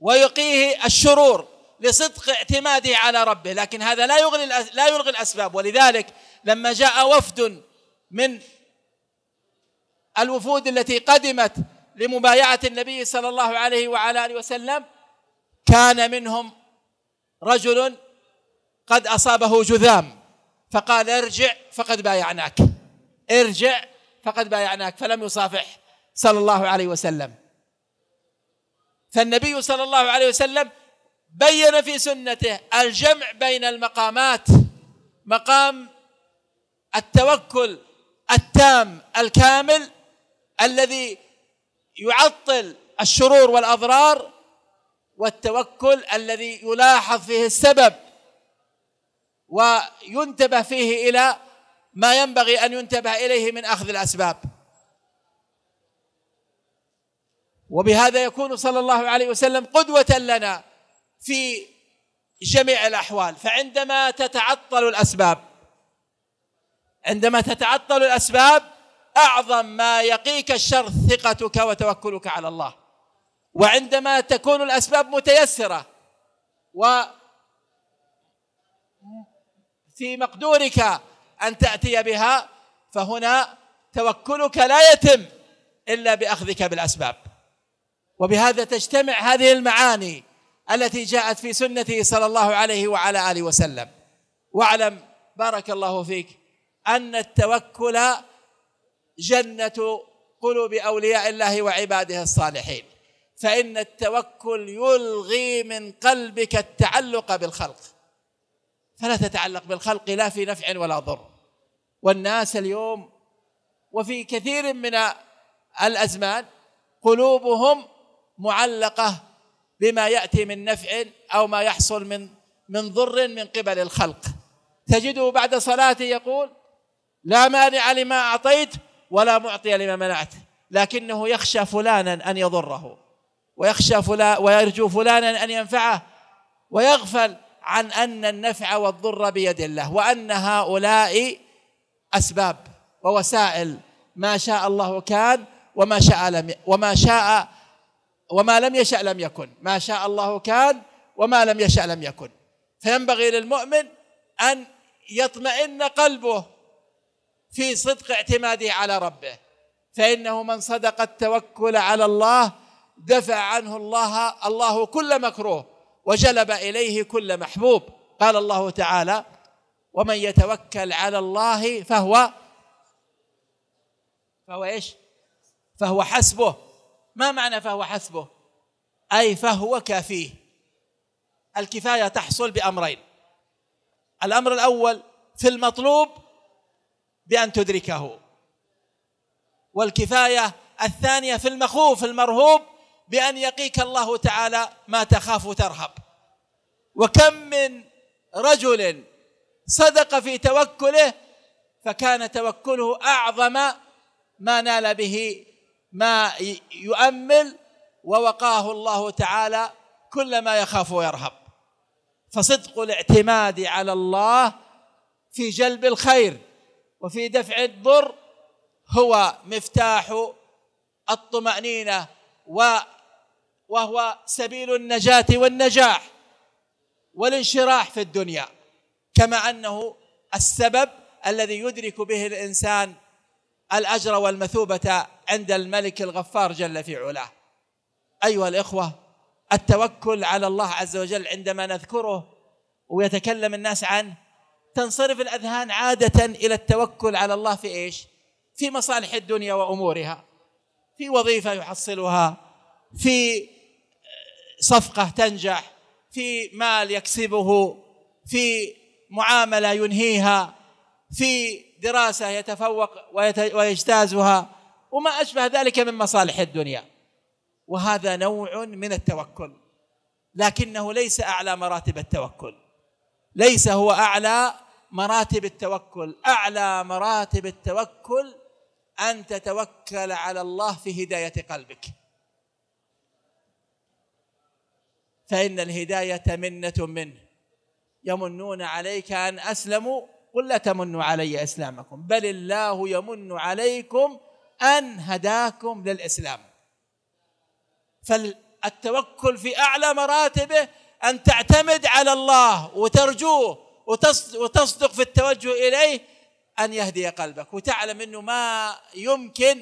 ويقيه الشرور لصدق اعتماده على ربه لكن هذا لا يغني لا يلغي الأسباب ولذلك لما جاء وفد من الوفود التي قدمت لمبايعة النبي صلى الله عليه وعلى آله وسلم كان منهم رجل قد أصابه جذام فقال ارجع فقد بايعناك ارجع فقد بايعناك فلم يصافح صلى الله عليه وسلم فالنبي صلى الله عليه وسلم بين في سنته الجمع بين المقامات مقام التوكل التام الكامل الذي يعطل الشرور والاضرار والتوكل الذي يلاحظ فيه السبب وينتبه فيه الى ما ينبغي ان ينتبه اليه من اخذ الاسباب وبهذا يكون صلى الله عليه وسلم قدوه لنا في جميع الاحوال فعندما تتعطل الاسباب عندما تتعطل الاسباب اعظم ما يقيك الشر ثقتك وتوكلك على الله وعندما تكون الاسباب متيسره و في مقدورك ان تاتي بها فهنا توكلك لا يتم الا باخذك بالاسباب وبهذا تجتمع هذه المعاني التي جاءت في سنته صلى الله عليه وعلى اله وسلم واعلم بارك الله فيك ان التوكل جنة قلوب أولياء الله وعباده الصالحين فإن التوكل يلغي من قلبك التعلق بالخلق فلا تتعلق بالخلق لا في نفع ولا ضر والناس اليوم وفي كثير من الأزمان قلوبهم معلقة بما يأتي من نفع أو ما يحصل من من ضر من قبل الخلق تجده بعد صلاته يقول لا مانع لما أعطيت ولا معطي لما منعته لكنه يخشى فلانا أن يضره ويخشى فلا ويرجو فلانا أن ينفعه ويغفل عن أن النفع والضر بيد الله وأن هؤلاء أسباب ووسائل ما شاء الله كان وما شاء لم وما شاء وما لم يشأ لم يكن ما شاء الله كان وما لم يشأ لم يكن فينبغي للمؤمن أن يطمئن قلبه في صدق اعتماده على ربه فانه من صدق التوكل على الله دفع عنه الله الله كل مكروه وجلب اليه كل محبوب قال الله تعالى ومن يتوكل على الله فهو فهو ايش فهو حسبه ما معنى فهو حسبه اي فهو كافيه الكفايه تحصل بامرين الامر الاول في المطلوب بأن تدركه والكفاية الثانية في المخوف المرهوب بأن يقيك الله تعالى ما تخاف ترهب وكم من رجل صدق في توكله فكان توكله أعظم ما نال به ما يؤمل ووقاه الله تعالى كل ما يخاف ويرهب فصدق الاعتماد على الله في جلب الخير وفي دفع الضر هو مفتاح الطمأنينة و وهو سبيل النجاة والنجاح والانشراح في الدنيا كما أنه السبب الذي يدرك به الإنسان الأجر والمثوبة عند الملك الغفار جل في علاه أيها الإخوة التوكل على الله عز وجل عندما نذكره ويتكلم الناس عنه تنصرف الاذهان عاده الى التوكل على الله في ايش؟ في مصالح الدنيا وامورها في وظيفه يحصلها في آه، صفقه تنجح في مال يكسبه في معامله ينهيها في دراسه يتفوق ويجتازها وما اشبه ذلك من مصالح الدنيا وهذا نوع من التوكل لكنه ليس اعلى مراتب التوكل ليس هو اعلى مراتب التوكل اعلى مراتب التوكل ان تتوكل على الله في هدايه قلبك فان الهدايه منه منه يمنون عليك ان اسلموا قل لا تمنوا علي اسلامكم بل الله يمن عليكم ان هداكم للاسلام فالتوكل في اعلى مراتبه ان تعتمد على الله وترجوه وتصدق في التوجه اليه ان يهدي قلبك وتعلم انه ما يمكن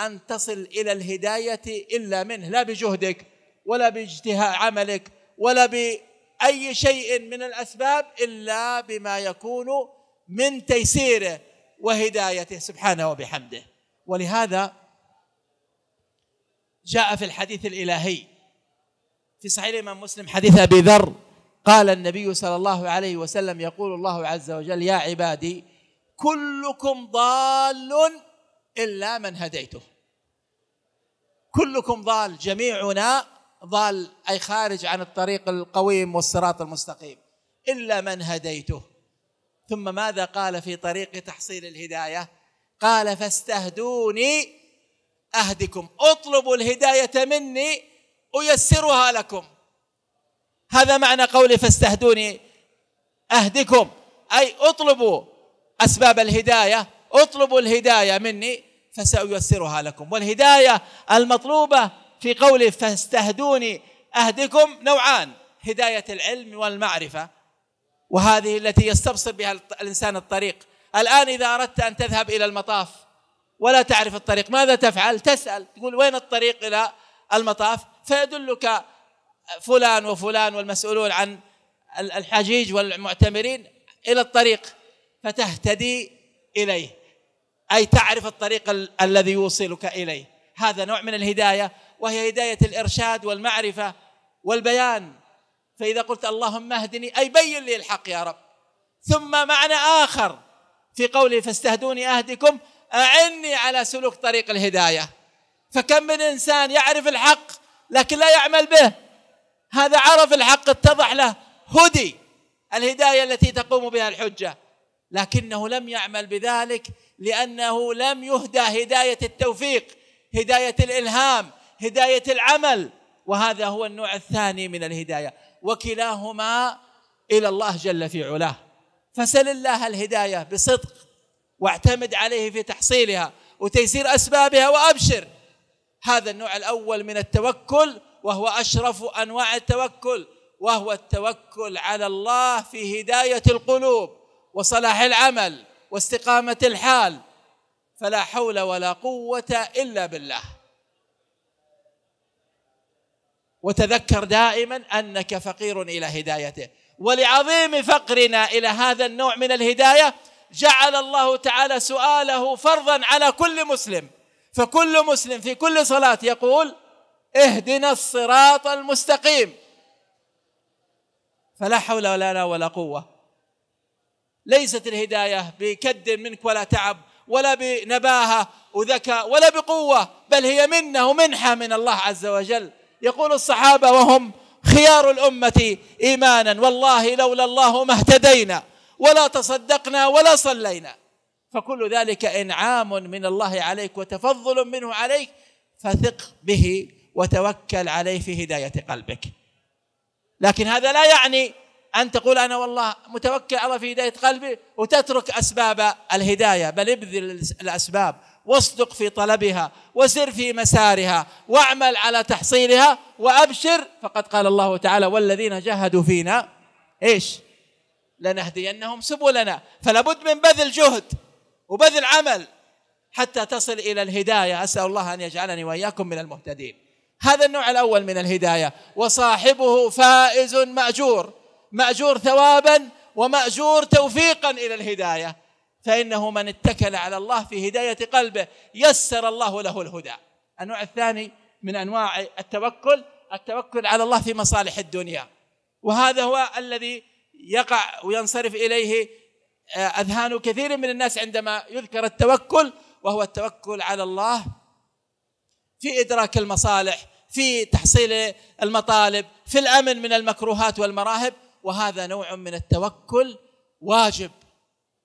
ان تصل الى الهدايه الا منه لا بجهدك ولا باجتهاد عملك ولا باي شيء من الاسباب الا بما يكون من تيسيره وهدايته سبحانه وبحمده ولهذا جاء في الحديث الالهي في صحيح الإمام مسلم حديث أبي ذر قال النبي صلى الله عليه وسلم يقول الله عز وجل يا عبادي كلكم ضال إلا من هديته كلكم ضال جميعنا ضال أي خارج عن الطريق القويم والصراط المستقيم إلا من هديته ثم ماذا قال في طريق تحصيل الهداية قال فاستهدوني أهدكم اطلبوا الهداية مني أيسرها لكم هذا معنى قولي فاستهدوني أهدكم أي اطلبوا أسباب الهداية اطلبوا الهداية مني فسأيسرها لكم والهداية المطلوبة في قولي فاستهدوني أهدكم نوعان هداية العلم والمعرفة وهذه التي يستبصر بها الإنسان الطريق الآن إذا أردت أن تذهب إلى المطاف ولا تعرف الطريق ماذا تفعل تسأل تقول وين الطريق إلى المطاف فيدلك فلان وفلان والمسؤولون عن الحجيج والمعتمرين الى الطريق فتهتدي اليه اي تعرف الطريق ال- الذي يوصلك اليه هذا نوع من الهدايه وهي هدايه الارشاد والمعرفه والبيان فاذا قلت اللهم اهدني اي بين لي الحق يا رب ثم معنى اخر في قوله فاستهدوني اهدكم اعني على سلوك طريق الهدايه فكم من انسان يعرف الحق لكن لا يعمل به هذا عرف الحق اتضح له هدي الهدايه التي تقوم بها الحجه لكنه لم يعمل بذلك لانه لم يهدى هدايه التوفيق هدايه الالهام هدايه العمل وهذا هو النوع الثاني من الهدايه وكلاهما الى الله جل في علاه فسل الله الهدايه بصدق واعتمد عليه في تحصيلها وتيسير اسبابها وابشر هذا النوع الاول من التوكل وهو اشرف انواع التوكل وهو التوكل على الله في هدايه القلوب وصلاح العمل واستقامه الحال فلا حول ولا قوه الا بالله وتذكر دائما انك فقير الى هدايته ولعظيم فقرنا الى هذا النوع من الهدايه جعل الله تعالى سؤاله فرضا على كل مسلم فكل مسلم في كل صلاة يقول اهدنا الصراط المستقيم فلا حول ولا لا ولا قوة ليست الهداية بكد منك ولا تعب ولا بنباهة وذكاء ولا بقوة بل هي منة ومنحة من الله عز وجل يقول الصحابة وهم خيار الأمة إيمانا والله لولا الله ما اهتدينا ولا تصدقنا ولا صلينا فكل ذلك انعام من الله عليك وتفضل منه عليك فثق به وتوكل عليه في هدايه قلبك لكن هذا لا يعني ان تقول انا والله متوكل على في هدايه قلبي وتترك اسباب الهدايه بل ابذل الاسباب واصدق في طلبها وسر في مسارها واعمل على تحصيلها وابشر فقد قال الله تعالى والذين جاهدوا فينا ايش لنهدينهم سبلنا فلابد من بذل جهد وبذل عمل حتى تصل الى الهدايه اسال الله ان يجعلني واياكم من المهتدين هذا النوع الاول من الهدايه وصاحبه فائز ماجور ماجور ثوابا وماجور توفيقا الى الهدايه فانه من اتكل على الله في هدايه قلبه يسر الله له الهدى النوع الثاني من انواع التوكل التوكل على الله في مصالح الدنيا وهذا هو الذي يقع وينصرف اليه آه، اذهان كثير من الناس عندما يذكر التوكل وهو التوكل على الله في ادراك المصالح في تحصيل المطالب في الامن من المكروهات والمراهب وهذا نوع من التوكل واجب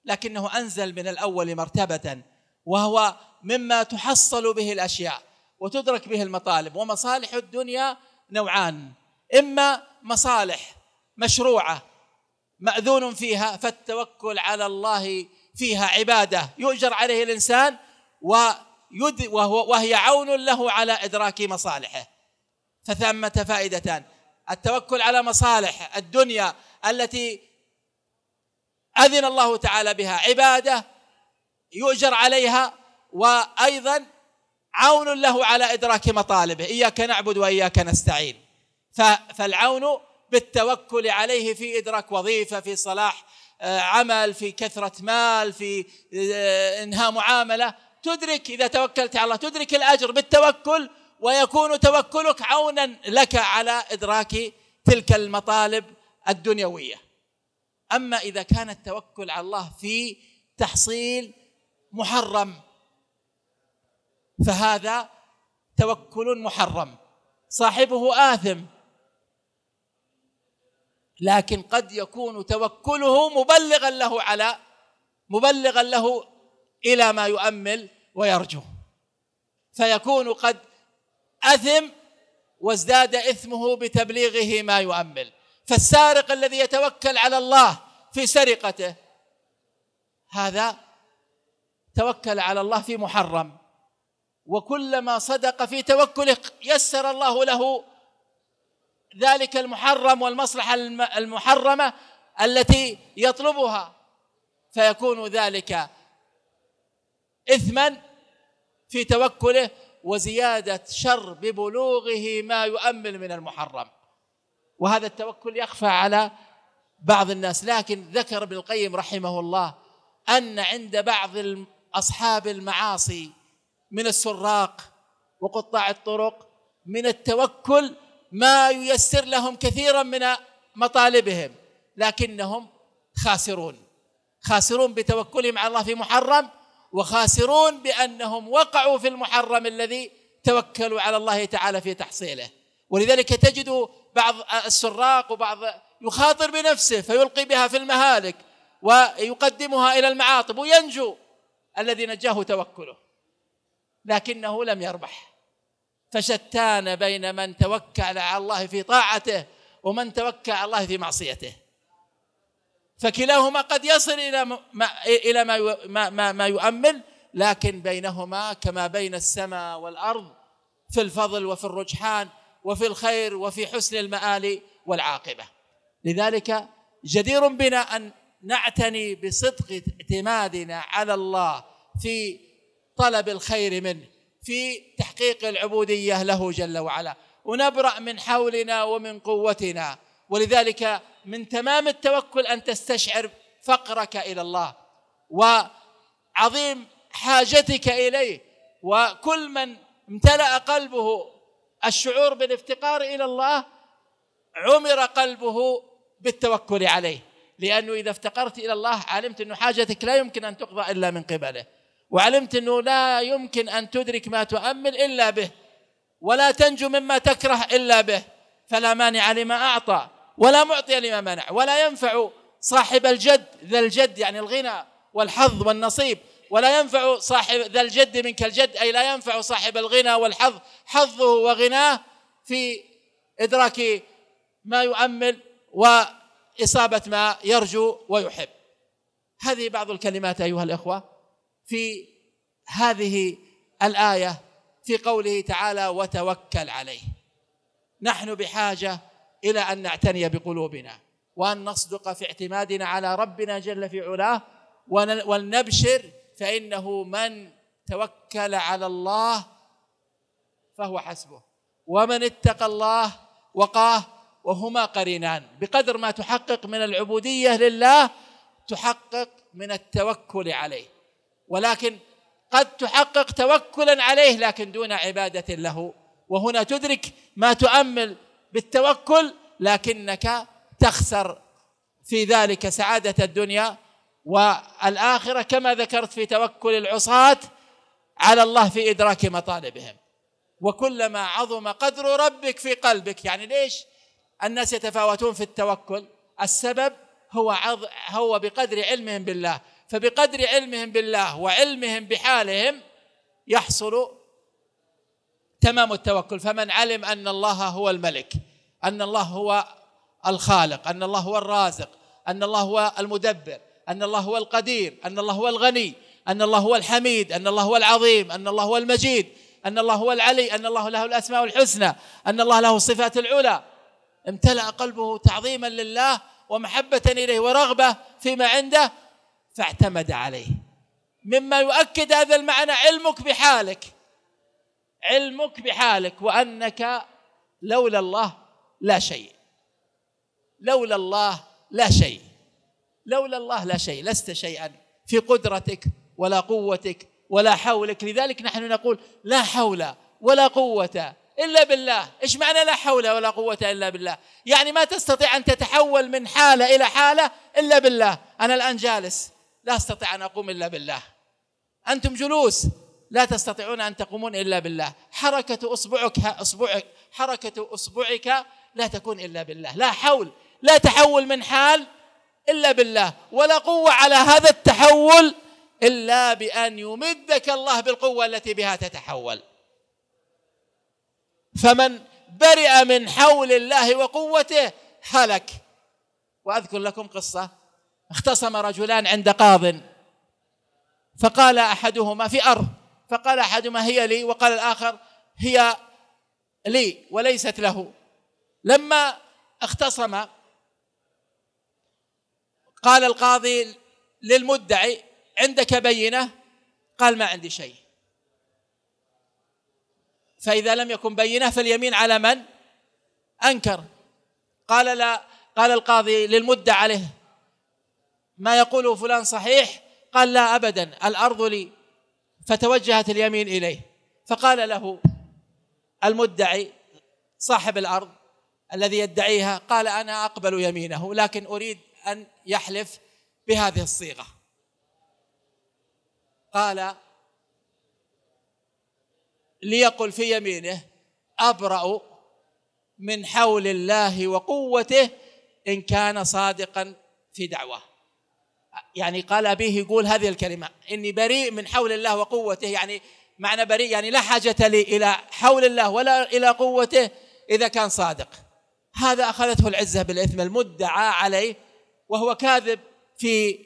لكنه انزل من الاول مرتبه وهو مما تحصل به الاشياء وتدرك به المطالب ومصالح الدنيا نوعان اما مصالح مشروعه ماذون فيها فالتوكل على الله فيها عباده يؤجر عليه الانسان ويد وهو وهي عون له على ادراك مصالحه فثمه فائدتان التوكل على مصالح الدنيا التي اذن الله تعالى بها عباده يؤجر عليها وايضا عون له على ادراك مطالبه اياك نعبد واياك نستعين فالعون بالتوكل عليه في ادراك وظيفه في صلاح آه، عمل في كثره مال في آه، انهاء معامله تدرك اذا توكلت على الله تدرك الاجر بالتوكل ويكون توكلك عونا لك على ادراك تلك المطالب الدنيويه اما اذا كان التوكل على الله في تحصيل محرم فهذا توكل محرم صاحبه آثم لكن قد يكون توكله مبلغا له على مبلغا له الى ما يؤمل ويرجو فيكون قد اثم وازداد اثمه بتبليغه ما يؤمل فالسارق الذي يتوكل على الله في سرقته هذا توكل على الله في محرم وكلما صدق في توكله يسر الله له ذلك المحرم والمصلحة المحرمة التي يطلبها فيكون ذلك إثما في توكله وزيادة شر ببلوغه ما يؤمل من المحرم وهذا التوكل يخفى على بعض الناس لكن ذكر ابن القيم رحمه الله أن عند بعض أصحاب المعاصي من السراق وقطاع الطرق من التوكل ما ييسر لهم كثيرا من مطالبهم لكنهم خاسرون خاسرون بتوكلهم على الله في محرم وخاسرون بانهم وقعوا في المحرم الذي توكلوا على الله تعالى في تحصيله ولذلك تجد بعض السراق وبعض يخاطر بنفسه فيلقي بها في المهالك ويقدمها الى المعاطب وينجو الذي نجاه توكله لكنه لم يربح فشتان بين من توكل على الله في طاعته ومن توكل على الله في معصيته فكلاهما قد يصل الى ما الى ما ما, ما, ما يؤمل لكن بينهما كما بين السماء والارض في الفضل وفي الرجحان وفي الخير وفي حسن المآل والعاقبه لذلك جدير بنا ان نعتني بصدق اعتمادنا على الله في طلب الخير منه في تحقيق العبوديه له جل وعلا ونبرأ من حولنا ومن قوتنا ولذلك من تمام التوكل ان تستشعر فقرك الى الله وعظيم حاجتك اليه وكل من امتلأ قلبه الشعور بالافتقار الى الله عمر قلبه بالتوكل عليه لانه اذا افتقرت الى الله علمت انه حاجتك لا يمكن ان تقضى الا من قبله وعلمت انه لا يمكن ان تدرك ما تؤمل الا به ولا تنجو مما تكره الا به فلا مانع لما اعطى ولا معطي لما منع ولا ينفع صاحب الجد ذا الجد يعني الغنى والحظ والنصيب ولا ينفع صاحب ذا الجد منك الجد اي لا ينفع صاحب الغنى والحظ حظه وغناه في ادراك ما يؤمل واصابه ما يرجو ويحب هذه بعض الكلمات ايها الاخوه في هذه الايه في قوله تعالى وتوكل عليه نحن بحاجه الى ان نعتني بقلوبنا وان نصدق في اعتمادنا على ربنا جل في علاه ولنبشر فانه من توكل على الله فهو حسبه ومن اتقى الله وقاه وهما قرينان بقدر ما تحقق من العبوديه لله تحقق من التوكل عليه ولكن قد تحقق توكلا عليه لكن دون عباده له وهنا تدرك ما تؤمل بالتوكل لكنك تخسر في ذلك سعاده الدنيا والاخره كما ذكرت في توكل العصاه على الله في ادراك مطالبهم وكلما عظم قدر ربك في قلبك يعني ليش الناس يتفاوتون في التوكل السبب هو عض هو بقدر علمهم بالله فبقدر علمهم بالله وعلمهم بحالهم يحصل تمام التوكل فمن علم ان الله هو الملك ان الله هو الخالق ان الله هو الرازق ان الله هو المدبر ان الله هو القدير ان الله هو الغني ان الله هو الحميد ان الله هو العظيم ان الله هو المجيد ان الله هو العلي ان الله له الاسماء الحسنى ان الله له الصفات العلى امتلا قلبه تعظيما لله ومحبه اليه ورغبه فيما عنده فاعتمد عليه مما يؤكد هذا المعنى علمك بحالك علمك بحالك وانك لولا الله لا شيء لولا الله لا شيء لولا الله لا شيء لست شيئا في قدرتك ولا قوتك ولا حولك لذلك نحن نقول لا حول ولا قوه الا بالله ايش معنى لا حول ولا قوه الا بالله يعني ما تستطيع ان تتحول من حاله الى حاله الا بالله انا الان جالس لا استطيع ان اقوم الا بالله انتم جلوس لا تستطيعون ان تقومون الا بالله حركه اصبعك اصبعك حركه اصبعك لا تكون الا بالله لا حول لا تحول من حال الا بالله ولا قوه على هذا التحول الا بان يمدك الله بالقوه التي بها تتحول فمن برئ من حول الله وقوته هلك واذكر لكم قصه اختصم رجلان عند قاض فقال احدهما في ارض فقال احدهما هي لي وقال الاخر هي لي وليست له لما اختصم قال القاضي للمدعي عندك بينه قال ما عندي شيء فاذا لم يكن بينه فاليمين على من انكر قال لا قال القاضي للمدعى عليه ما يقوله فلان صحيح قال لا أبدا الأرض لي فتوجهت اليمين إليه فقال له المدعي صاحب الأرض الذي يدعيها قال أنا أقبل يمينه لكن أريد أن يحلف بهذه الصيغة قال ليقل في يمينه أبرأ من حول الله وقوته إن كان صادقا في دعوه يعني قال أبيه يقول هذه الكلمة إني بريء من حول الله وقوته يعني معنى بريء يعني لا حاجة لي إلى حول الله ولا إلى قوته إذا كان صادق هذا أخذته العزة بالإثم المدعى عليه وهو كاذب في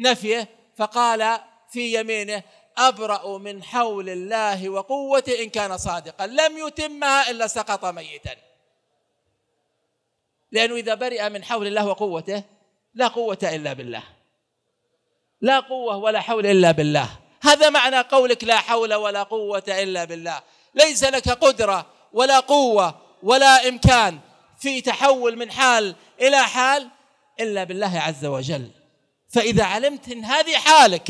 نفيه فقال في يمينه أبرأ من حول الله وقوته إن كان صادقا لم يتمها إلا سقط ميتا لأنه إذا برئ من حول الله وقوته لا قوة إلا بالله لا قوة ولا حول إلا بالله هذا معنى قولك لا حول ولا قوة إلا بالله ليس لك قدرة ولا قوة ولا إمكان في تحول من حال إلى حال إلا بالله عز وجل فإذا علمت أن هذه حالك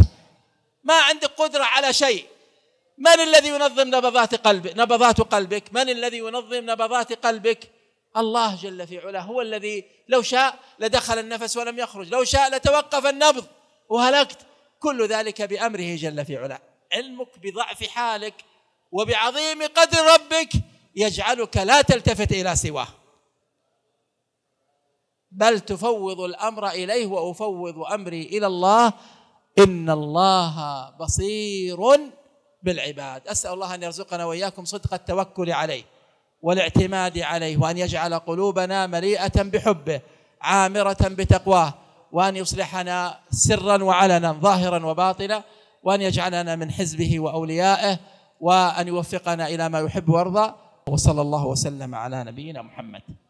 ما عندك قدرة على شيء من الذي ينظم نبضات قلبك نبضات قلبك من الذي ينظم نبضات قلبك الله جل في علاه هو الذي لو شاء لدخل النفس ولم يخرج لو شاء لتوقف النبض وهلكت كل ذلك بأمره جل في علاه علمك بضعف حالك وبعظيم قدر ربك يجعلك لا تلتفت إلى سواه بل تفوض الامر اليه وافوض امري الى الله ان الله بصير بالعباد اسال الله ان يرزقنا واياكم صدق التوكل عليه والاعتماد عليه وأن يجعل قلوبنا مليئة بحبه عامرة بتقواه وأن يصلحنا سرا وعلنا ظاهرا وباطنا وأن يجعلنا من حزبه وأوليائه وأن يوفقنا إلى ما يحب ويرضى وصلى الله وسلم على نبينا محمد